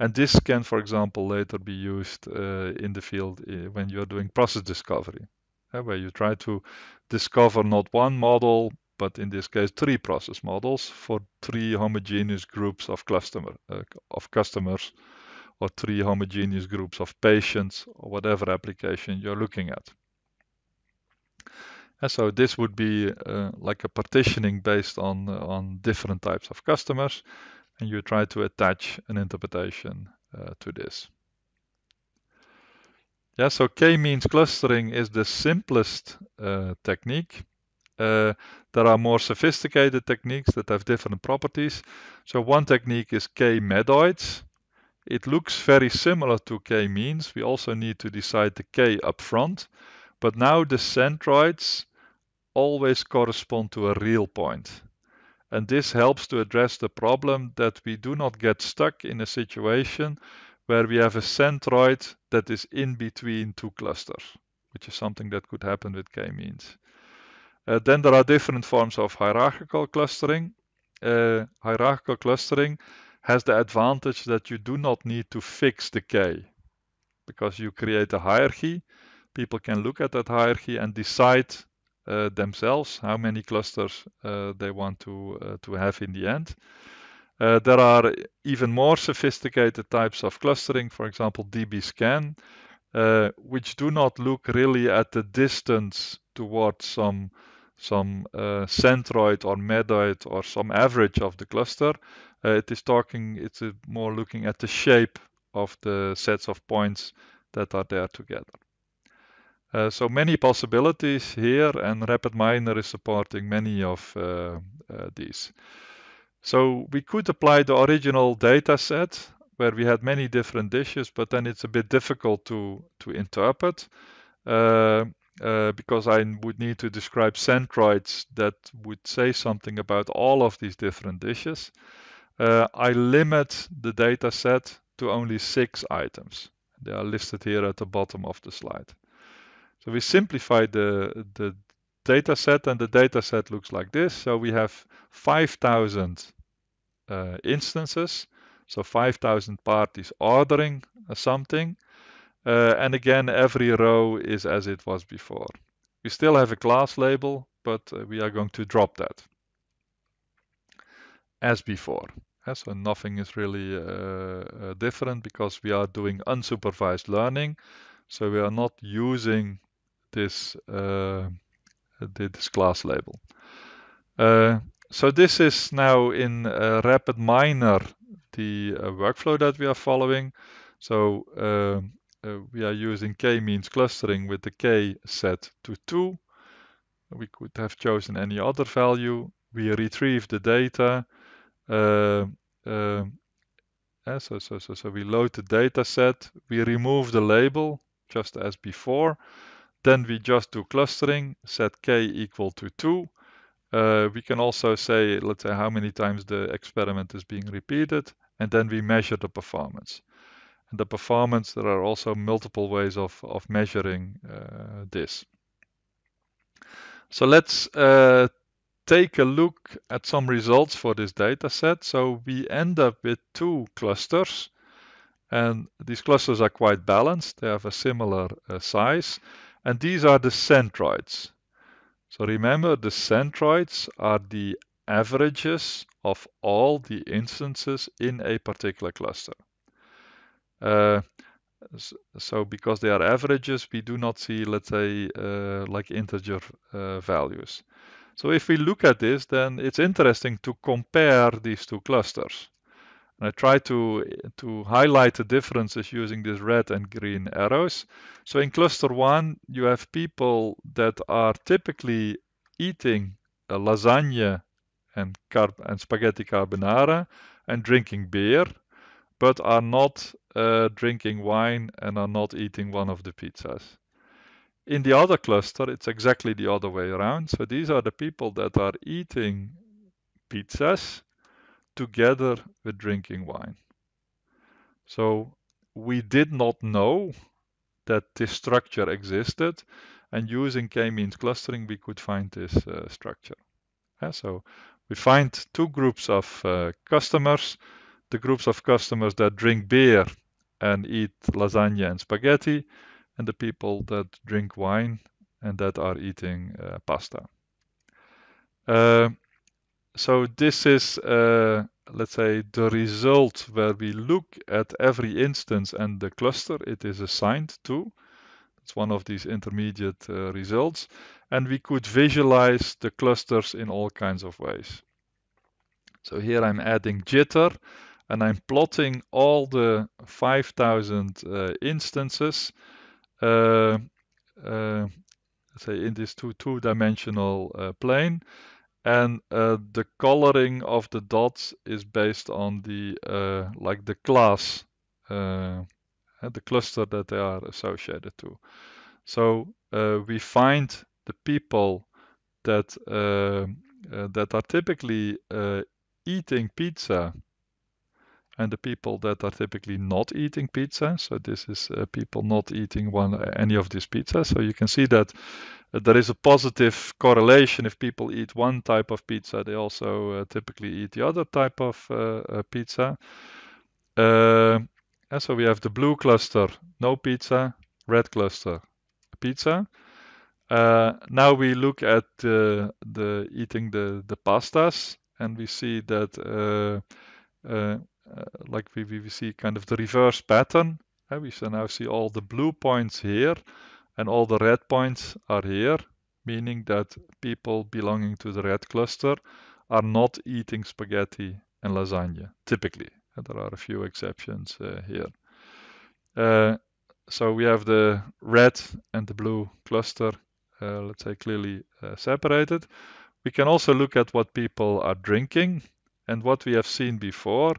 And this can, for example, later be used uh, in the field uh, when you're doing process discovery, uh, where you try to discover not one model, but in this case, three process models for three homogeneous groups of, customer, uh, of customers or three homogeneous groups of patients or whatever application you're looking at. And so this would be uh, like a partitioning based on uh, on different types of customers, and you try to attach an interpretation uh, to this. Yeah, so k-means clustering is the simplest uh, technique. Uh, there are more sophisticated techniques that have different properties. So one technique is k-medoids. It looks very similar to k-means. We also need to decide the k up front. But now the centroids always correspond to a real point. And this helps to address the problem that we do not get stuck in a situation where we have a centroid that is in between two clusters, which is something that could happen with k-means. Uh, then there are different forms of hierarchical clustering. Uh, hierarchical clustering has the advantage that you do not need to fix the k because you create a hierarchy. People can look at that hierarchy and decide uh, themselves, how many clusters uh, they want to, uh, to have in the end. there are even more sophisticated types of clustering, for example, dbScan, which do not look really at the distance towards some some uh, centroid or medoid or some average of the cluster. Uh, it is talking, it's more looking at the shape of the sets of points that are there together. Uh, so many possibilities here and RapidMiner is supporting many of uh, uh, these. So we could apply the original data set where we had many different dishes, but then it's a bit difficult to, to interpret uh, uh, because I would need to describe centroids that would say something about all of these different dishes. Uh, I limit the data set to only six items. They are listed here at the bottom of the slide. So we simplify the, the data set and the data set looks like this. So we have 5,000 uh, instances. So 5,000 parties ordering uh, something. Uh, and again, every row is as it was before. We still have a class label, but uh, we are going to drop that as before. So nothing is really uh, uh, different because we are doing unsupervised learning. So we are not using this uh, this class label. Uh, so this is now in uh, Rapid Miner the workflow that we are following. So um, we are using k-means clustering with the k set to 2. We could have chosen any other value. We retrieve the data. Um, so, so, so, so we load the data set, we remove the label just as before, then we just do clustering, set k equal to 2. Uh, we can also say, let's say, how many times the experiment is being repeated, and then we measure the performance. And the performance, there are also multiple ways of, of measuring uh, this. So let's uh, take a look at some results for this data set. So we end up with two clusters, and these clusters are quite balanced. They have a similar uh, size and these are the centroids. So remember, the centroids are the averages of all the instances in a particular cluster. Uh, so because they are averages, we do not see, let's say, uh, like integer uh, values. So if we look at this, then it's interesting to compare these two clusters. And I try to, to highlight the differences using these red and green arrows. So in cluster one, you have people that are typically eating lasagna and, carb and spaghetti carbonara and drinking beer, but are not uh, drinking wine and are not eating one of the pizzas. In the other cluster, it's exactly the other way around. So these are the people that are eating pizzas, together with drinking wine. So we did not know that this structure existed and using k-means clustering we could find this uh, structure. Yeah, so we find two groups of uh, customers, the groups of customers that drink beer and eat lasagna and spaghetti and the people that drink wine and that are eating uh, pasta. Uh, so this is, uh, let's say, the result where we look at every instance and the cluster it is assigned to. It's one of these intermediate uh, results. And we could visualize the clusters in all kinds of ways. So here I'm adding jitter and I'm plotting all the 5000 uh, instances, uh, uh, say in this two-dimensional uh, plane and uh, the coloring of the dots is based on the uh, like the class uh, eh, the cluster that they are associated to so uh, we find the people that uh, uh, that are typically eating pizza and the people that are typically not eating pizza. So this is uh, people not eating one uh, any of these pizzas. So you can see that uh, there is a positive correlation. If people eat one type of pizza, they also uh, typically eat the other type of uh, uh pizza. and so we have the blue cluster, no pizza, red cluster, pizza. now we look at the eating the, the pastas and we see that uh, like we, we see kind of the reverse pattern. Eh? we so now see all the blue points here and all the red points are here, meaning that people belonging to the red cluster are not eating spaghetti and lasagna, typically. Eh, there are a few exceptions uh, here. Uh, so we have the red and the blue cluster, let's say clearly separated. We can also look at what people are drinking. And what we have seen before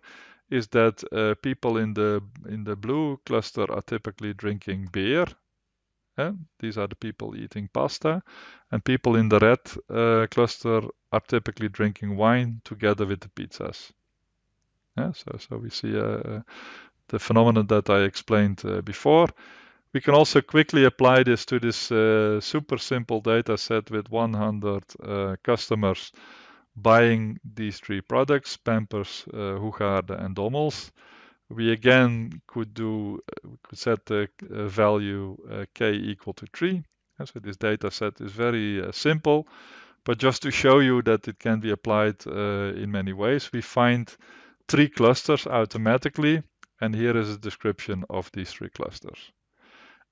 is that uh, people in the in the blue cluster are typically drinking beer. Yeah? These are the people eating pasta, and people in the red uh, cluster are typically drinking wine together with the pizzas. Yeah? So, so we see uh, the phenomenon that I explained uh, before. We can also quickly apply this to this uh, super simple data set with 100 uh, customers buying these three products, Pampers, uh, and Dommels, we again could do We uh, could set the uh, value uh, k equal to 3. And so this data set is very uh, simple, but just to show you that it can be applied uh, in many ways, we find three clusters automatically, and here is a description of these three clusters.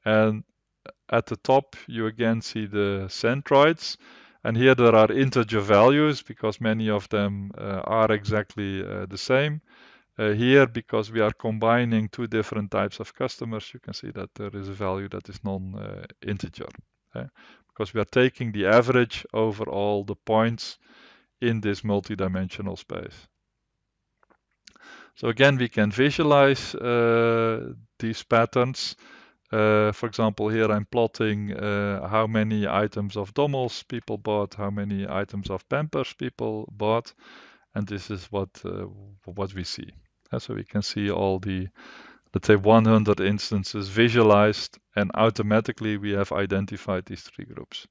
And uh, at the top, you again see the centroids, and here there are integer values because many of them uh, are exactly uh, the same. Uh, here, because we are combining two different types of customers, you can see that there is a value that is non-integer. Uh, eh? okay? Because we are taking the average over all the points in this multidimensional space. So again, we can visualize uh, these patterns. Uh, for example, here I'm plotting uh, how many items of Dommels people bought, how many items of Pampers people bought, and this is what uh, what we see. And uh, so we can see all the, let's say, 100 instances visualized, and automatically we have identified these three groups.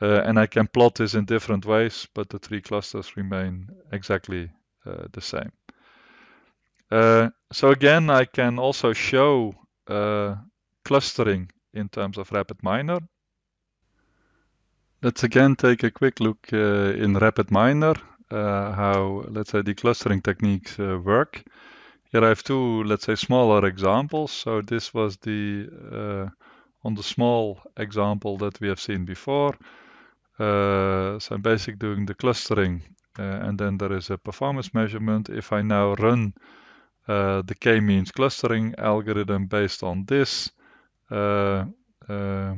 Uh, and I can plot this in different ways, but the three clusters remain exactly the same. so again, I can also show clustering in terms of RapidMiner. Let's again take a quick look uh, in RapidMiner, uh, how, let's say, the clustering techniques uh, work. Here I have two, let's say, smaller examples. So this was the, uh, on the small example that we have seen before. Uh, so I'm basically doing the clustering uh, and then there is a performance measurement. If I now run the k-means clustering algorithm based on this, uh, uh,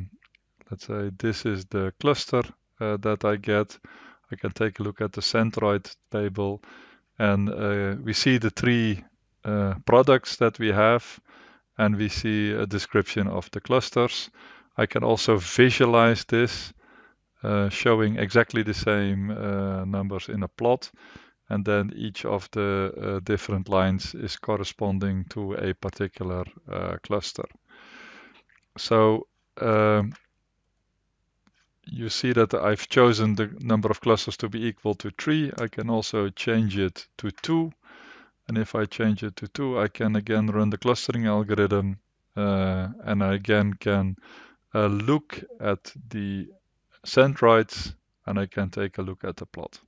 let's say this is the cluster uh, that I get. I can take a look at the centroid table and uh, we see the three products that we have and we see a description of the clusters. I can also visualize this showing exactly the same numbers in a plot and then each of the different lines is corresponding to a particular cluster. So um, you see that I've chosen the number of clusters to be equal to 3. I can also change it to 2. And if I change it to 2, I can again run the clustering algorithm. Uh, and I again can uh, look at the centroids and I can take a look at the plot.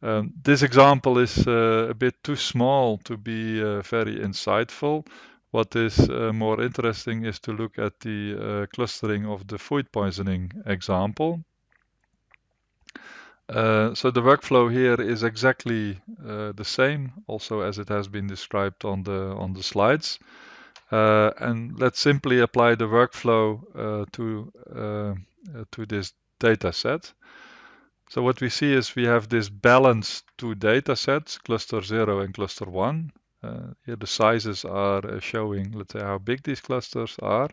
Um, this example is uh, a bit too small to be uh, very insightful, what is uh, more interesting is to look at the uh, clustering of the food poisoning example. Uh, so the workflow here is exactly uh, the same also as it has been described on the on the slides. Uh, and let's simply apply the workflow uh, to, to this data set. So what we see is we have this balanced two data sets, cluster 0 and cluster 1 uh, here the sizes are uh, showing, let's say, how big these clusters are.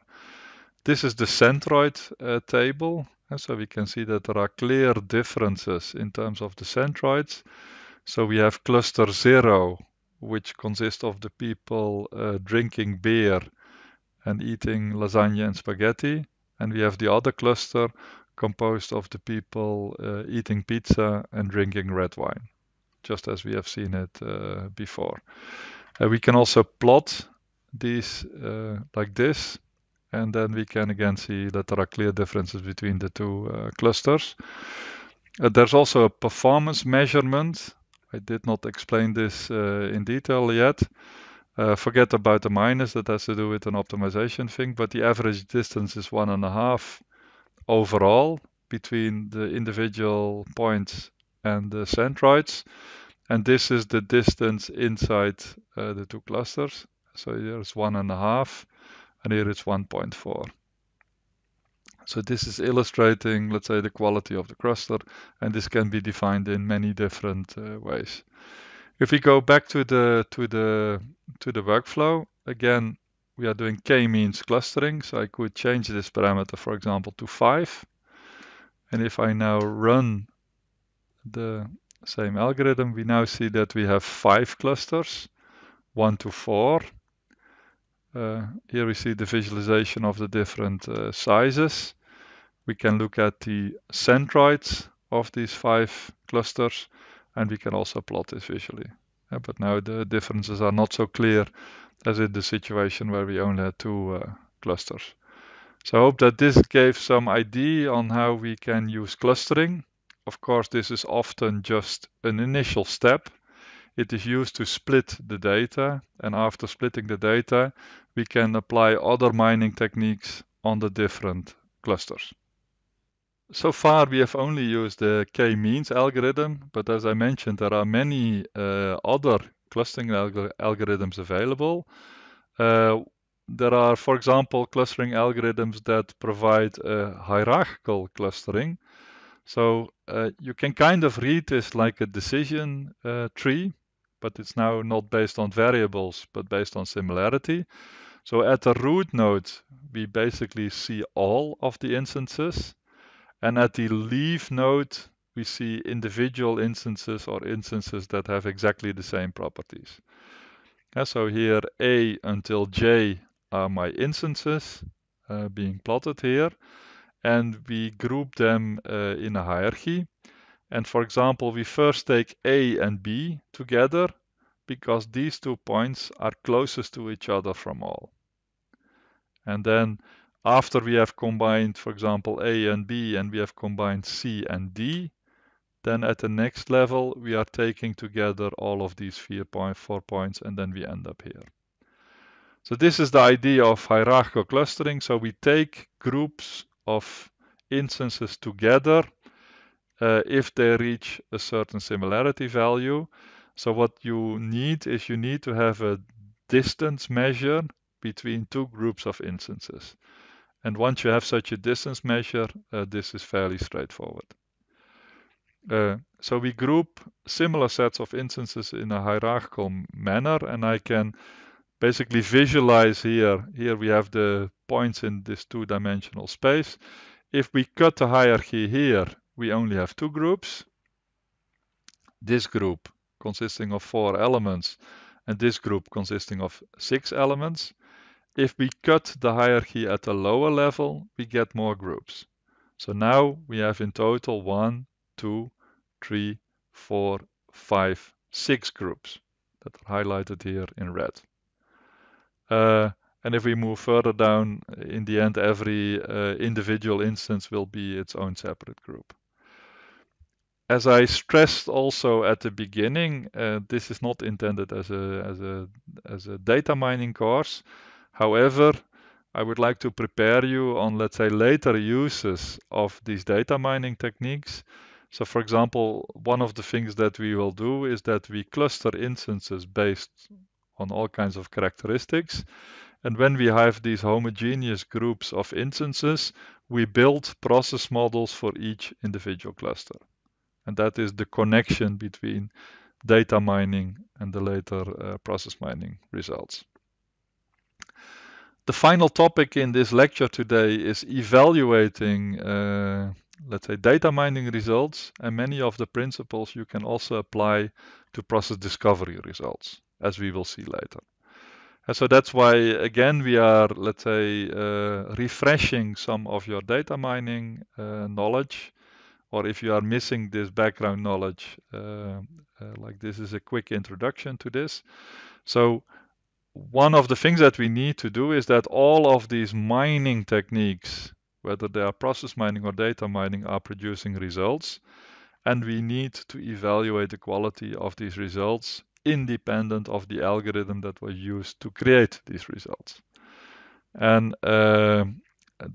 This is the centroid uh, table. And so we can see that there are clear differences in terms of the centroids. So we have cluster zero, which consists of the people uh, drinking beer and eating lasagna and spaghetti. And we have the other cluster composed of the people uh, eating pizza and drinking red wine just as we have seen it uh, before. Uh, we can also plot these uh, like this, and then we can again see that there are clear differences between the two uh, clusters. Uh, there's also a performance measurement. I did not explain this in detail yet. Uh, forget about the minus, that has to do with an optimization thing, but the average distance is one and a half overall between the individual points and the centroids. And this is the distance inside uh, the two clusters. So here it's one and a half, and here it's 1.4. So this is illustrating, let's say, the quality of the cluster, and this can be defined in many different uh, ways. If we go back to the to the to the workflow again, we are doing k-means clustering, so I could change this parameter, for example, to five. And if I now run the same algorithm, we now see that we have five clusters, one to four. Uh, here we see the visualization of the different uh, sizes. We can look at the centroids of these five clusters, and we can also plot this visually. Yeah, but now the differences are not so clear as in the situation where we only had two uh, clusters. So I hope that this gave some idea on how we can use clustering of course, this is often just an initial step. It is used to split the data, and after splitting the data, we can apply other mining techniques on the different clusters. So far, we have only used the k-means algorithm, but as I mentioned, there are many uh, other clustering alg algorithms available. Uh, there are, for example, clustering algorithms that provide a uh, hierarchical clustering, so uh, you can kind of read this like a decision uh, tree, but it's now not based on variables, but based on similarity. So at the root node, we basically see all of the instances. And at the leaf node, we see individual instances or instances that have exactly the same properties. Yeah, so here A until J are my instances uh, being plotted here and we group them uh, in a hierarchy. And for example, we first take A and B together because these two points are closest to each other from all. And then after we have combined, for example, A and B, and we have combined C and D, then at the next level, we are taking together all of these point, four points, and then we end up here. So this is the idea of hierarchical clustering. So we take groups of instances together uh, if they reach a certain similarity value. So what you need is you need to have a distance measure between two groups of instances. And once you have such a distance measure, uh, this is fairly straightforward. Uh, so we group similar sets of instances in a hierarchical manner, and I can basically visualize here. Here we have the points in this two-dimensional space. If we cut the hierarchy here, we only have two groups. This group consisting of four elements and this group consisting of six elements. If we cut the hierarchy at a lower level, we get more groups. So now we have in total one, two, three, four, five, six groups that are highlighted here in red. Uh, and if we move further down, in the end, every uh, individual instance will be its own separate group. As I stressed also at the beginning, uh, this is not intended as a, as, a, as a data mining course. However, I would like to prepare you on, let's say, later uses of these data mining techniques. So for example, one of the things that we will do is that we cluster instances based on all kinds of characteristics. And when we have these homogeneous groups of instances, we build process models for each individual cluster. And that is the connection between data mining and the later uh, process mining results. The final topic in this lecture today is evaluating, uh, let's say, data mining results, and many of the principles you can also apply to process discovery results as we will see later. And so that's why, again, we are, let's say, uh, refreshing some of your data mining uh, knowledge. Or if you are missing this background knowledge, uh, uh, like this is a quick introduction to this. So, one of the things that we need to do is that all of these mining techniques, whether they are process mining or data mining, are producing results. And we need to evaluate the quality of these results independent of the algorithm that was used to create these results. And uh,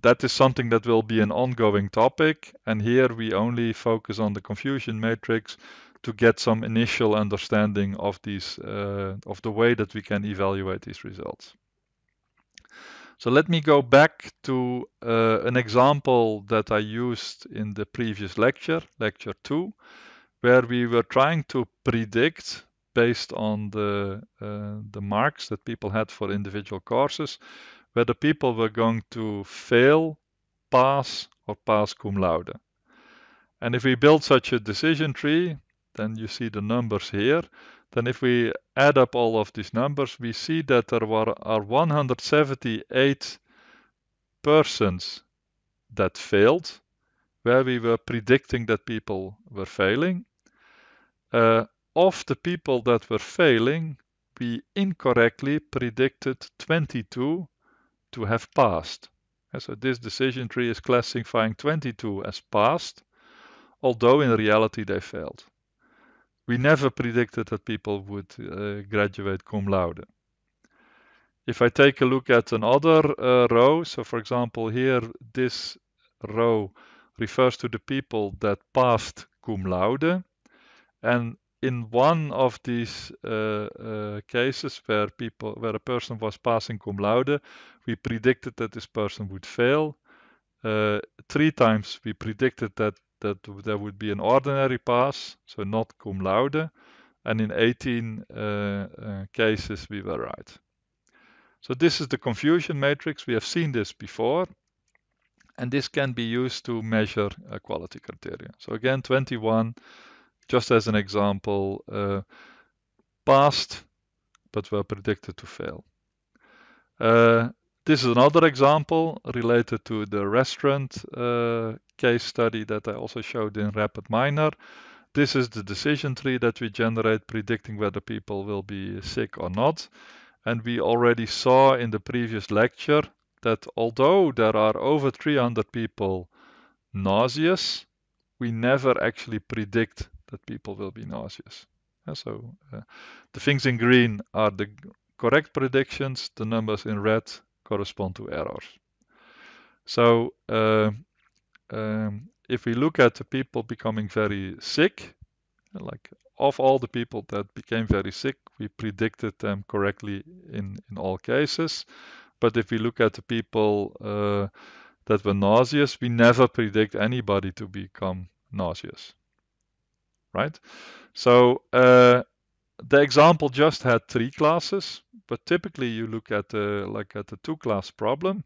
that is something that will be an ongoing topic. And here we only focus on the confusion matrix to get some initial understanding of these uh, of the way that we can evaluate these results. So let me go back to uh, an example that I used in the previous lecture, lecture two, where we were trying to predict based on the uh, the marks that people had for individual courses, whether people were going to fail, pass, or pass cum laude. And if we build such a decision tree, then you see the numbers here. Then if we add up all of these numbers, we see that there were, are 178 persons that failed, where we were predicting that people were failing. Uh, of the people that were failing, we incorrectly predicted 22 to have passed. And so this decision tree is classifying 22 as passed, although in reality they failed. We never predicted that people would uh, graduate cum laude. If I take a look at another uh, row, so for example here, this row refers to the people that passed cum laude, and in one of these uh, uh, cases where people where a person was passing cum laude, we predicted that this person would fail. Uh, three times we predicted that that there would be an ordinary pass, so not cum laude, and in 18 uh, uh, cases we were right. So this is the confusion matrix. We have seen this before, and this can be used to measure a quality criteria. So again, 21 just as an example, uh, passed but were predicted to fail. Uh, this is another example related to the restaurant uh, case study that I also showed in Rapid Miner. This is the decision tree that we generate predicting whether people will be sick or not. And we already saw in the previous lecture that although there are over 300 people nauseous, we never actually predict that people will be nauseous. And so uh, the things in green are the correct predictions, the numbers in red correspond to errors. So uh, um, if we look at the people becoming very sick, like of all the people that became very sick, we predicted them correctly in, in all cases. But if we look at the people uh, that were nauseous, we never predict anybody to become nauseous right? So uh, the example just had three classes, but typically you look at the like at the two class problem,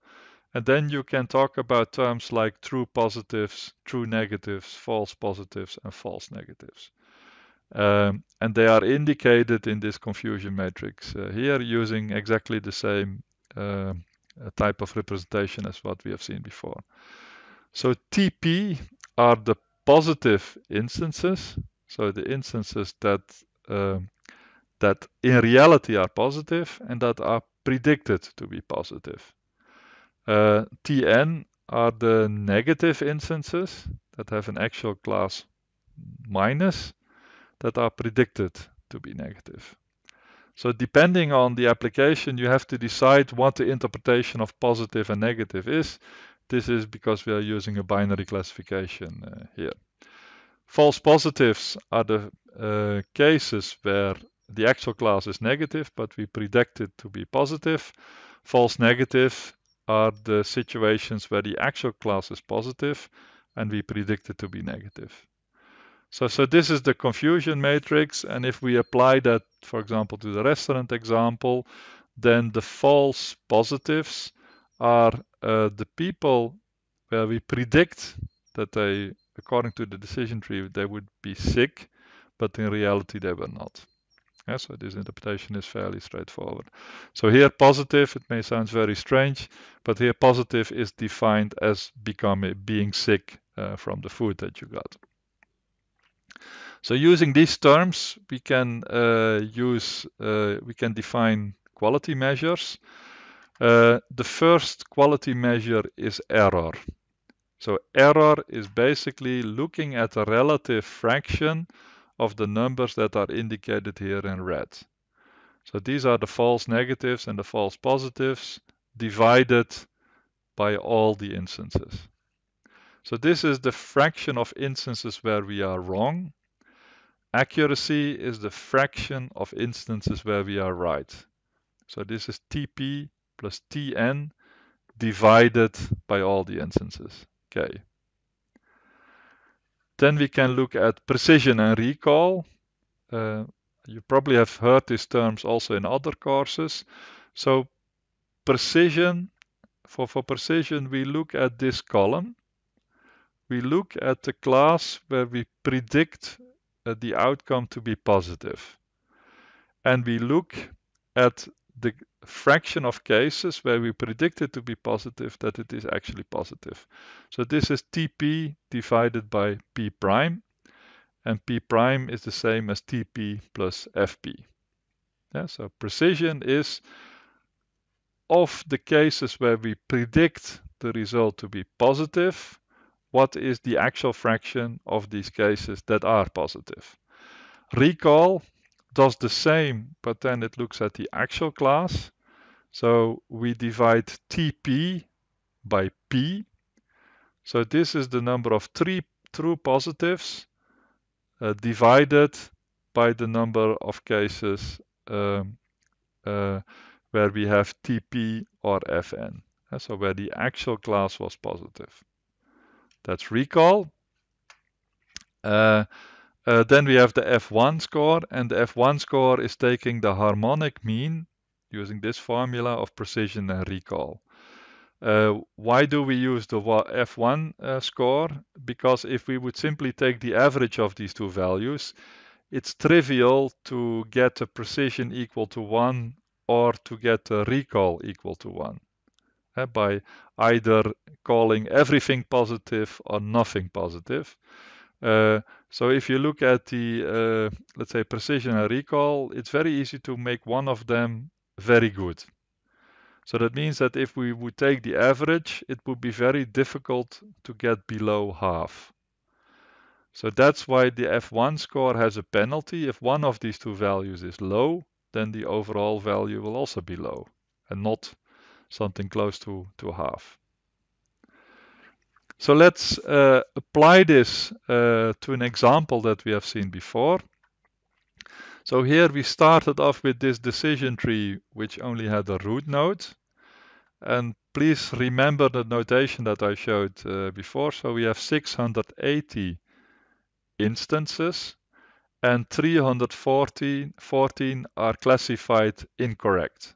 and then you can talk about terms like true positives, true negatives, false positives, and false negatives. Um, and they are indicated in this confusion matrix uh, here using exactly the same uh, type of representation as what we have seen before. So TP are the positive instances so the instances that uh, that in reality are positive and that are predicted to be positive. Uh, Tn are the negative instances that have an actual class minus that are predicted to be negative. So depending on the application, you have to decide what the interpretation of positive and negative is. This is because we are using a binary classification uh, here. False positives are the uh, cases where the actual class is negative, but we predict it to be positive. False negative are the situations where the actual class is positive and we predict it to be negative. So, so this is the confusion matrix. And if we apply that, for example, to the restaurant example, then the false positives are uh, the people where we predict that they according to the decision tree, they would be sick, but in reality they were not. Yeah, so this interpretation is fairly straightforward. So here positive, it may sound very strange, but here positive is defined as becoming being sick uh, from the food that you got. So using these terms, we can uh, use uh, we can define quality measures. Uh, the first quality measure is error. So error is basically looking at the relative fraction of the numbers that are indicated here in red. So these are the false negatives and the false positives divided by all the instances. So this is the fraction of instances where we are wrong. Accuracy is the fraction of instances where we are right. So this is TP plus TN divided by all the instances. Okay. Then we can look at precision and recall. Uh, you probably have heard these terms also in other courses. So precision, for, for precision, we look at this column. We look at the class where we predict uh, the outcome to be positive. And we look at the fraction of cases where we predict it to be positive that it is actually positive. So this is TP divided by P prime and P prime is the same as TP plus FP. Yeah, so precision is of the cases where we predict the result to be positive, what is the actual fraction of these cases that are positive. Recall does the same, but then it looks at the actual class. So we divide TP by P. So this is the number of three true positives uh, divided by the number of cases um, uh, where we have TP or Fn. Uh, so where the actual class was positive. That's recall. Uh, uh, then we have the F1 score, and the F1 score is taking the harmonic mean using this formula of precision and recall. Uh, why do we use the F1 uh, score? Because if we would simply take the average of these two values, it's trivial to get a precision equal to 1 or to get a recall equal to 1 uh, by either calling everything positive or nothing positive. Uh, so if you look at the, uh, let's say, precision and recall, it's very easy to make one of them very good. So that means that if we would take the average, it would be very difficult to get below half. So that's why the F1 score has a penalty. If one of these two values is low, then the overall value will also be low and not something close to, to half. So let's uh, apply this uh, to an example that we have seen before. So here we started off with this decision tree, which only had a root node. And please remember the notation that I showed uh, before. So we have 680 instances and 314 are classified incorrect.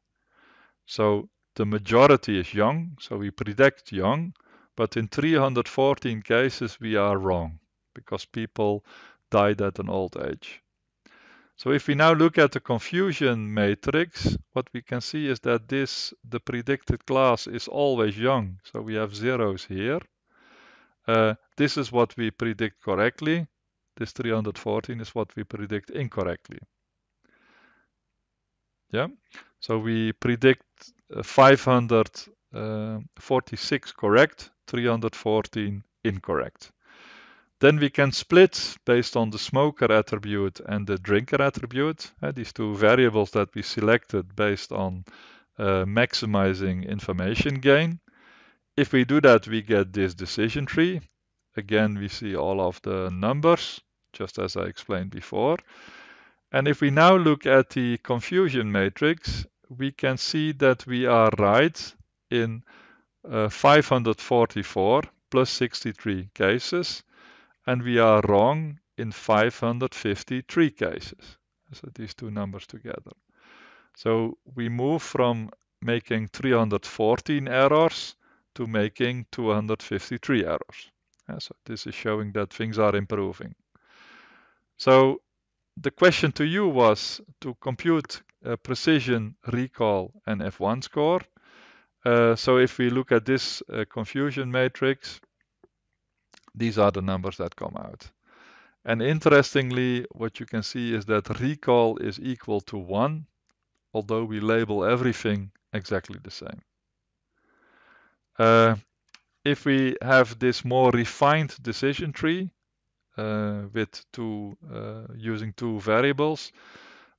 So the majority is young, so we predict young, but in 314 cases we are wrong because people died at an old age. So if we now look at the confusion matrix, what we can see is that this, the predicted class is always young. So we have zeros here. Uh, this is what we predict correctly. This 314 is what we predict incorrectly. Yeah, so we predict uh, 546 uh, correct, 314 incorrect. Then we can split based on the smoker attribute and the drinker attribute, uh, these two variables that we selected based on uh, maximizing information gain. If we do that, we get this decision tree. Again, we see all of the numbers, just as I explained before. And if we now look at the confusion matrix, we can see that we are right in uh, 544 plus 63 cases and we are wrong in 553 cases. So these two numbers together. So we move from making 314 errors to making 253 errors. Yeah, so this is showing that things are improving. So the question to you was to compute a precision, recall, and F1 score. Uh, so if we look at this uh, confusion matrix, these are the numbers that come out. And interestingly, what you can see is that recall is equal to 1, although we label everything exactly the same. Uh, if we have this more refined decision tree uh, with two uh, using two variables,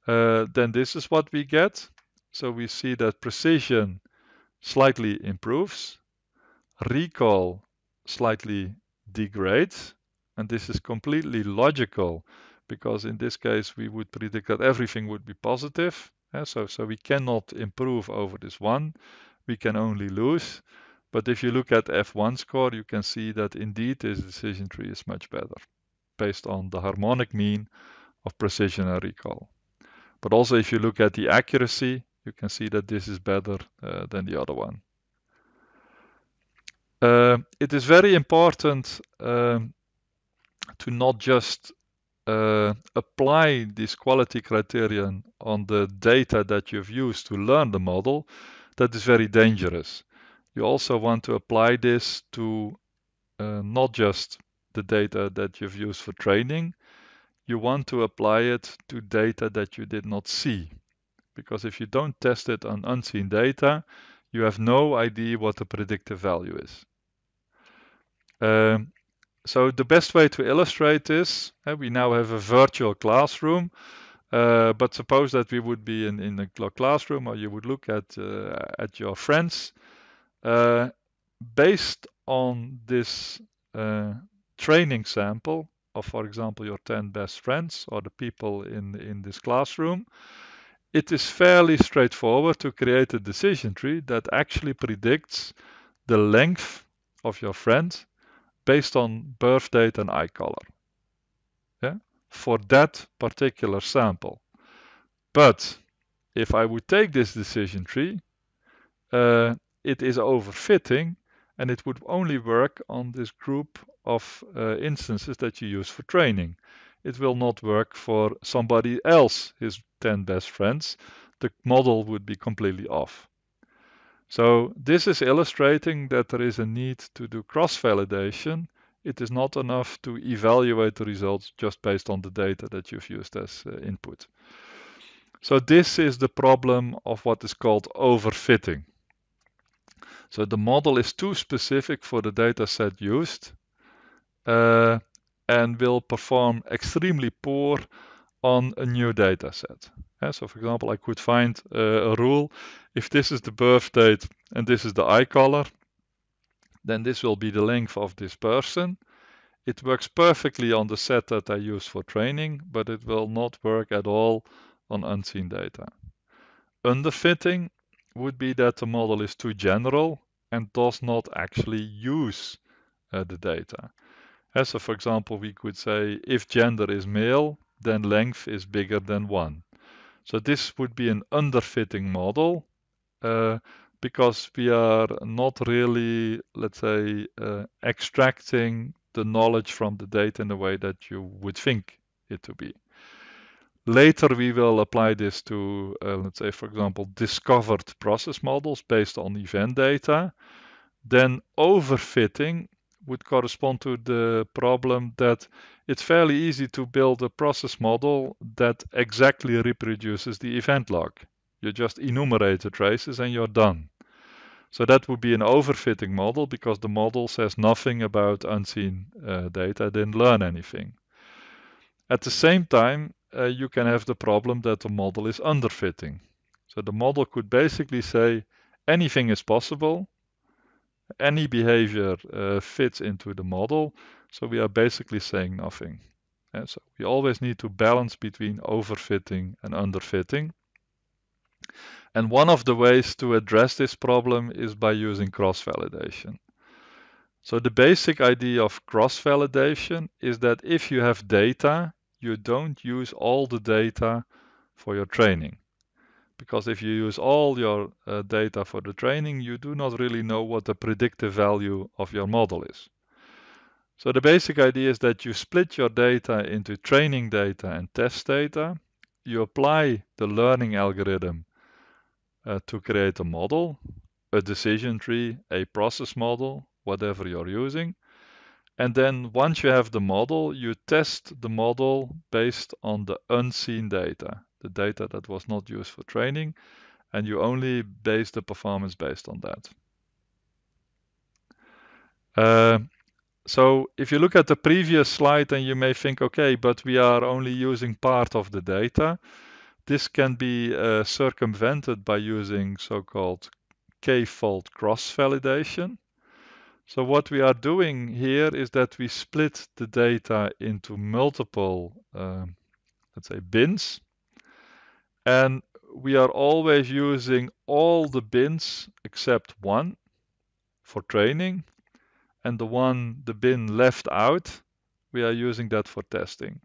uh, then this is what we get. So we see that precision slightly improves, recall slightly degrades. And this is completely logical because in this case, we would predict that everything would be positive. Yeah, so, so we cannot improve over this one. We can only lose. But if you look at F1 score, you can see that indeed this decision tree is much better based on the harmonic mean of precision and recall. But also if you look at the accuracy, you can see that this is better uh, than the other one. Uh, it is very important um, to not just uh, apply this quality criterion on the data that you've used to learn the model, that is very dangerous. You also want to apply this to uh, not just the data that you've used for training, you want to apply it to data that you did not see. Because if you don't test it on unseen data, you have no idea what the predictive value is. Um, so the best way to illustrate this, uh, we now have a virtual classroom, uh, but suppose that we would be in, in a classroom or you would look at, uh, at your friends. Uh, based on this uh, training sample of, for example, your 10 best friends or the people in, in this classroom, it is fairly straightforward to create a decision tree that actually predicts the length of your friends based on birth date and eye color. Yeah? For that particular sample. But if I would take this decision tree, uh, it is overfitting and it would only work on this group of uh, instances that you use for training. It will not work for somebody else, his 10 best friends. The model would be completely off. So this is illustrating that there is a need to do cross-validation. It is not enough to evaluate the results just based on the data that you've used as uh, input. So this is the problem of what is called overfitting. So the model is too specific for the data set used uh, and will perform extremely poor on a new data set. Yeah, so for example, I could find uh, a rule if this is the birth date and this is the eye color, then this will be the length of this person. It works perfectly on the set that I use for training, but it will not work at all on unseen data. Underfitting would be that the model is too general and does not actually use uh, the data. so for example, we could say if gender is male, then length is bigger than one. So this would be an underfitting model uh, because we are not really, let's say, uh, extracting the knowledge from the data in the way that you would think it to be. Later, we will apply this to, uh, let's say, for example, discovered process models based on event data. Then overfitting would correspond to the problem that it's fairly easy to build a process model that exactly reproduces the event log. You just enumerate the traces and you're done. So that would be an overfitting model because the model says nothing about unseen uh, data, didn't learn anything. At the same time, uh, you can have the problem that the model is underfitting. So the model could basically say anything is possible, any behavior uh, fits into the model, so we are basically saying nothing. And so we always need to balance between overfitting and underfitting. And one of the ways to address this problem is by using cross-validation. So the basic idea of cross-validation is that if you have data, you don't use all the data for your training. Because if you use all your uh, data for the training, you do not really know what the predictive value of your model is. So the basic idea is that you split your data into training data and test data. You apply the learning algorithm uh, to create a model, a decision tree, a process model, whatever you're using. And then once you have the model, you test the model based on the unseen data, the data that was not used for training, and you only base the performance based on that. Uh, so if you look at the previous slide and you may think, okay, but we are only using part of the data. This can be uh, circumvented by using so-called k-fold cross-validation. So what we are doing here is that we split the data into multiple, um, let's say, bins. And we are always using all the bins except one for training. And the one, the bin left out, we are using that for testing.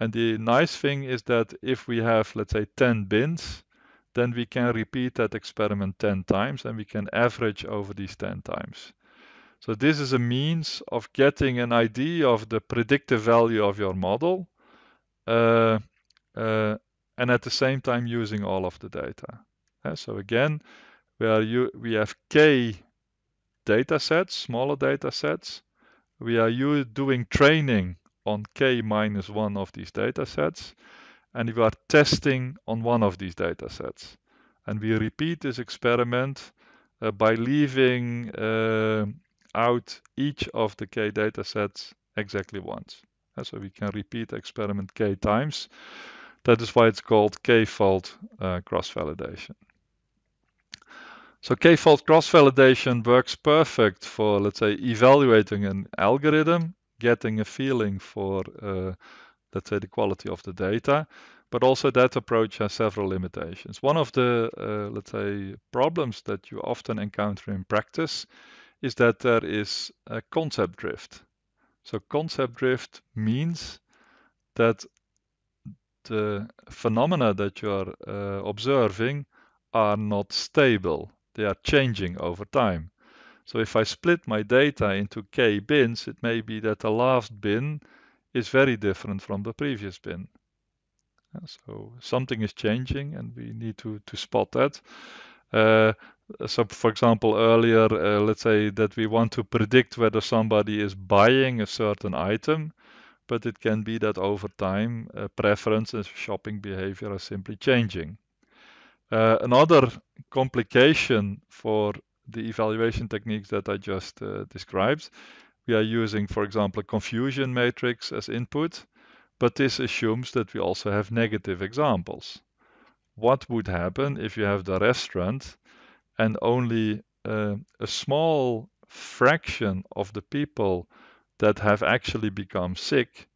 And the nice thing is that if we have, let's say, 10 bins, then we can repeat that experiment 10 times and we can average over these 10 times. So this is a means of getting an idea of the predictive value of your model uh, uh, and at the same time using all of the data. Uh, so again, we have k data sets, smaller data sets, we are doing training on k minus one of these data sets, and we are testing on one of these data sets. And we repeat this experiment uh, by leaving uh, out each of the k data sets exactly once. And so we can repeat experiment k times. That is why it's called k-fold uh, cross-validation. So k-fold cross-validation works perfect for, let's say, evaluating an algorithm getting a feeling for, uh, let's say, the quality of the data. But also that approach has several limitations. One of the, uh, let's say, problems that you often encounter in practice is that there is a concept drift. So concept drift means that the phenomena that you are uh, observing are not stable. They are changing over time. So if I split my data into k bins, it may be that the last bin is very different from the previous bin. So something is changing and we need to, to spot that. Uh, so for example, earlier, uh, let's say that we want to predict whether somebody is buying a certain item, but it can be that over time, uh, and shopping behavior are simply changing. Uh, another complication for the evaluation techniques that I just uh, described. We are using, for example, a confusion matrix as input, but this assumes that we also have negative examples. What would happen if you have the restaurant and only uh, a small fraction of the people that have actually become sick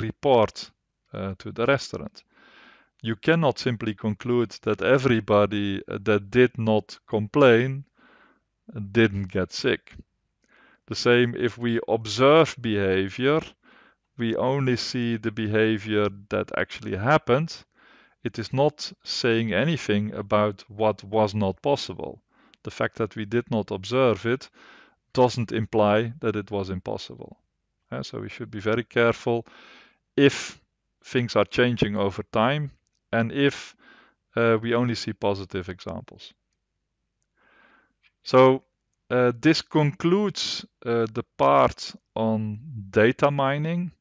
report uh, to the restaurant? You cannot simply conclude that everybody uh, that did not complain didn't get sick. The same if we observe behavior, we only see the behavior that actually happened. It is not saying anything about what was not possible. The fact that we did not observe it doesn't imply that it was impossible. so we should be very careful if things are changing over time and if uh, we only see positive examples. So uh, this concludes uh, the part on data mining.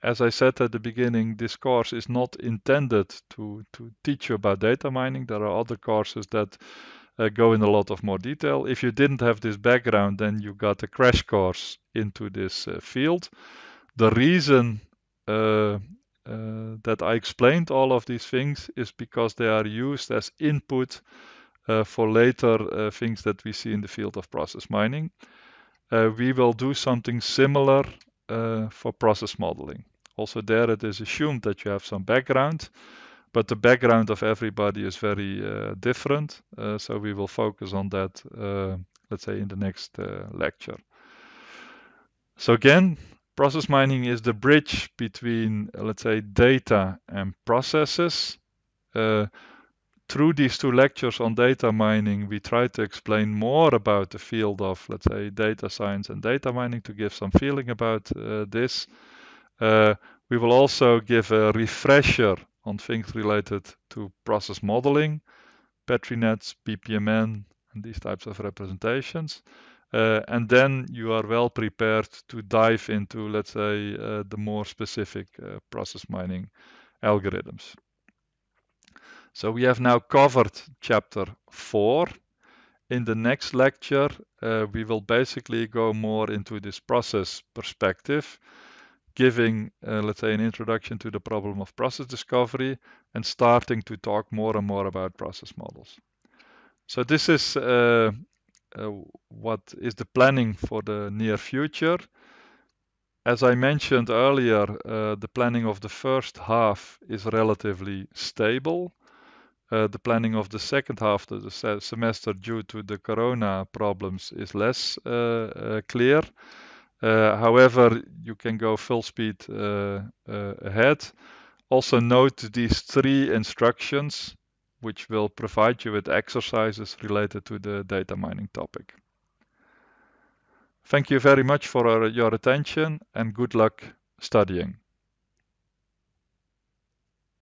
As I said at the beginning, this course is not intended to, to teach you about data mining. There are other courses that uh, go in a lot of more detail. If you didn't have this background, then you got a crash course into this uh, field. The reason uh, uh, that I explained all of these things is because they are used as input uh, for later uh, things that we see in the field of process mining. Uh, we will do something similar for process modeling. Also there, it is assumed that you have some background, but the background of everybody is very different. So we will focus on that, let's say, in the next lecture. So again, process mining is the bridge between, let's say, data and processes through these two lectures on data mining, we try to explain more about the field of, let's say, data science and data mining to give some feeling about uh, this. Uh, we will also give a refresher on things related to process modeling, PetriNets, BPMN, and these types of representations. Uh, and then you are well prepared to dive into, let's say, uh, the more specific uh, process mining algorithms. So we have now covered chapter 4. In the next lecture, uh, we will basically go more into this process perspective, giving, uh, let's say, an introduction to the problem of process discovery and starting to talk more and more about process models. So this is uh, uh what is the planning for the near future. As I mentioned earlier, uh, the planning of the first half is relatively stable uh, the planning of the second half of the se semester due to the corona problems is less uh, uh, clear. however, you can go full speed ahead. Also note these three instructions, which will provide you with exercises related to the data mining topic. Thank you very much for your attention and good luck studying.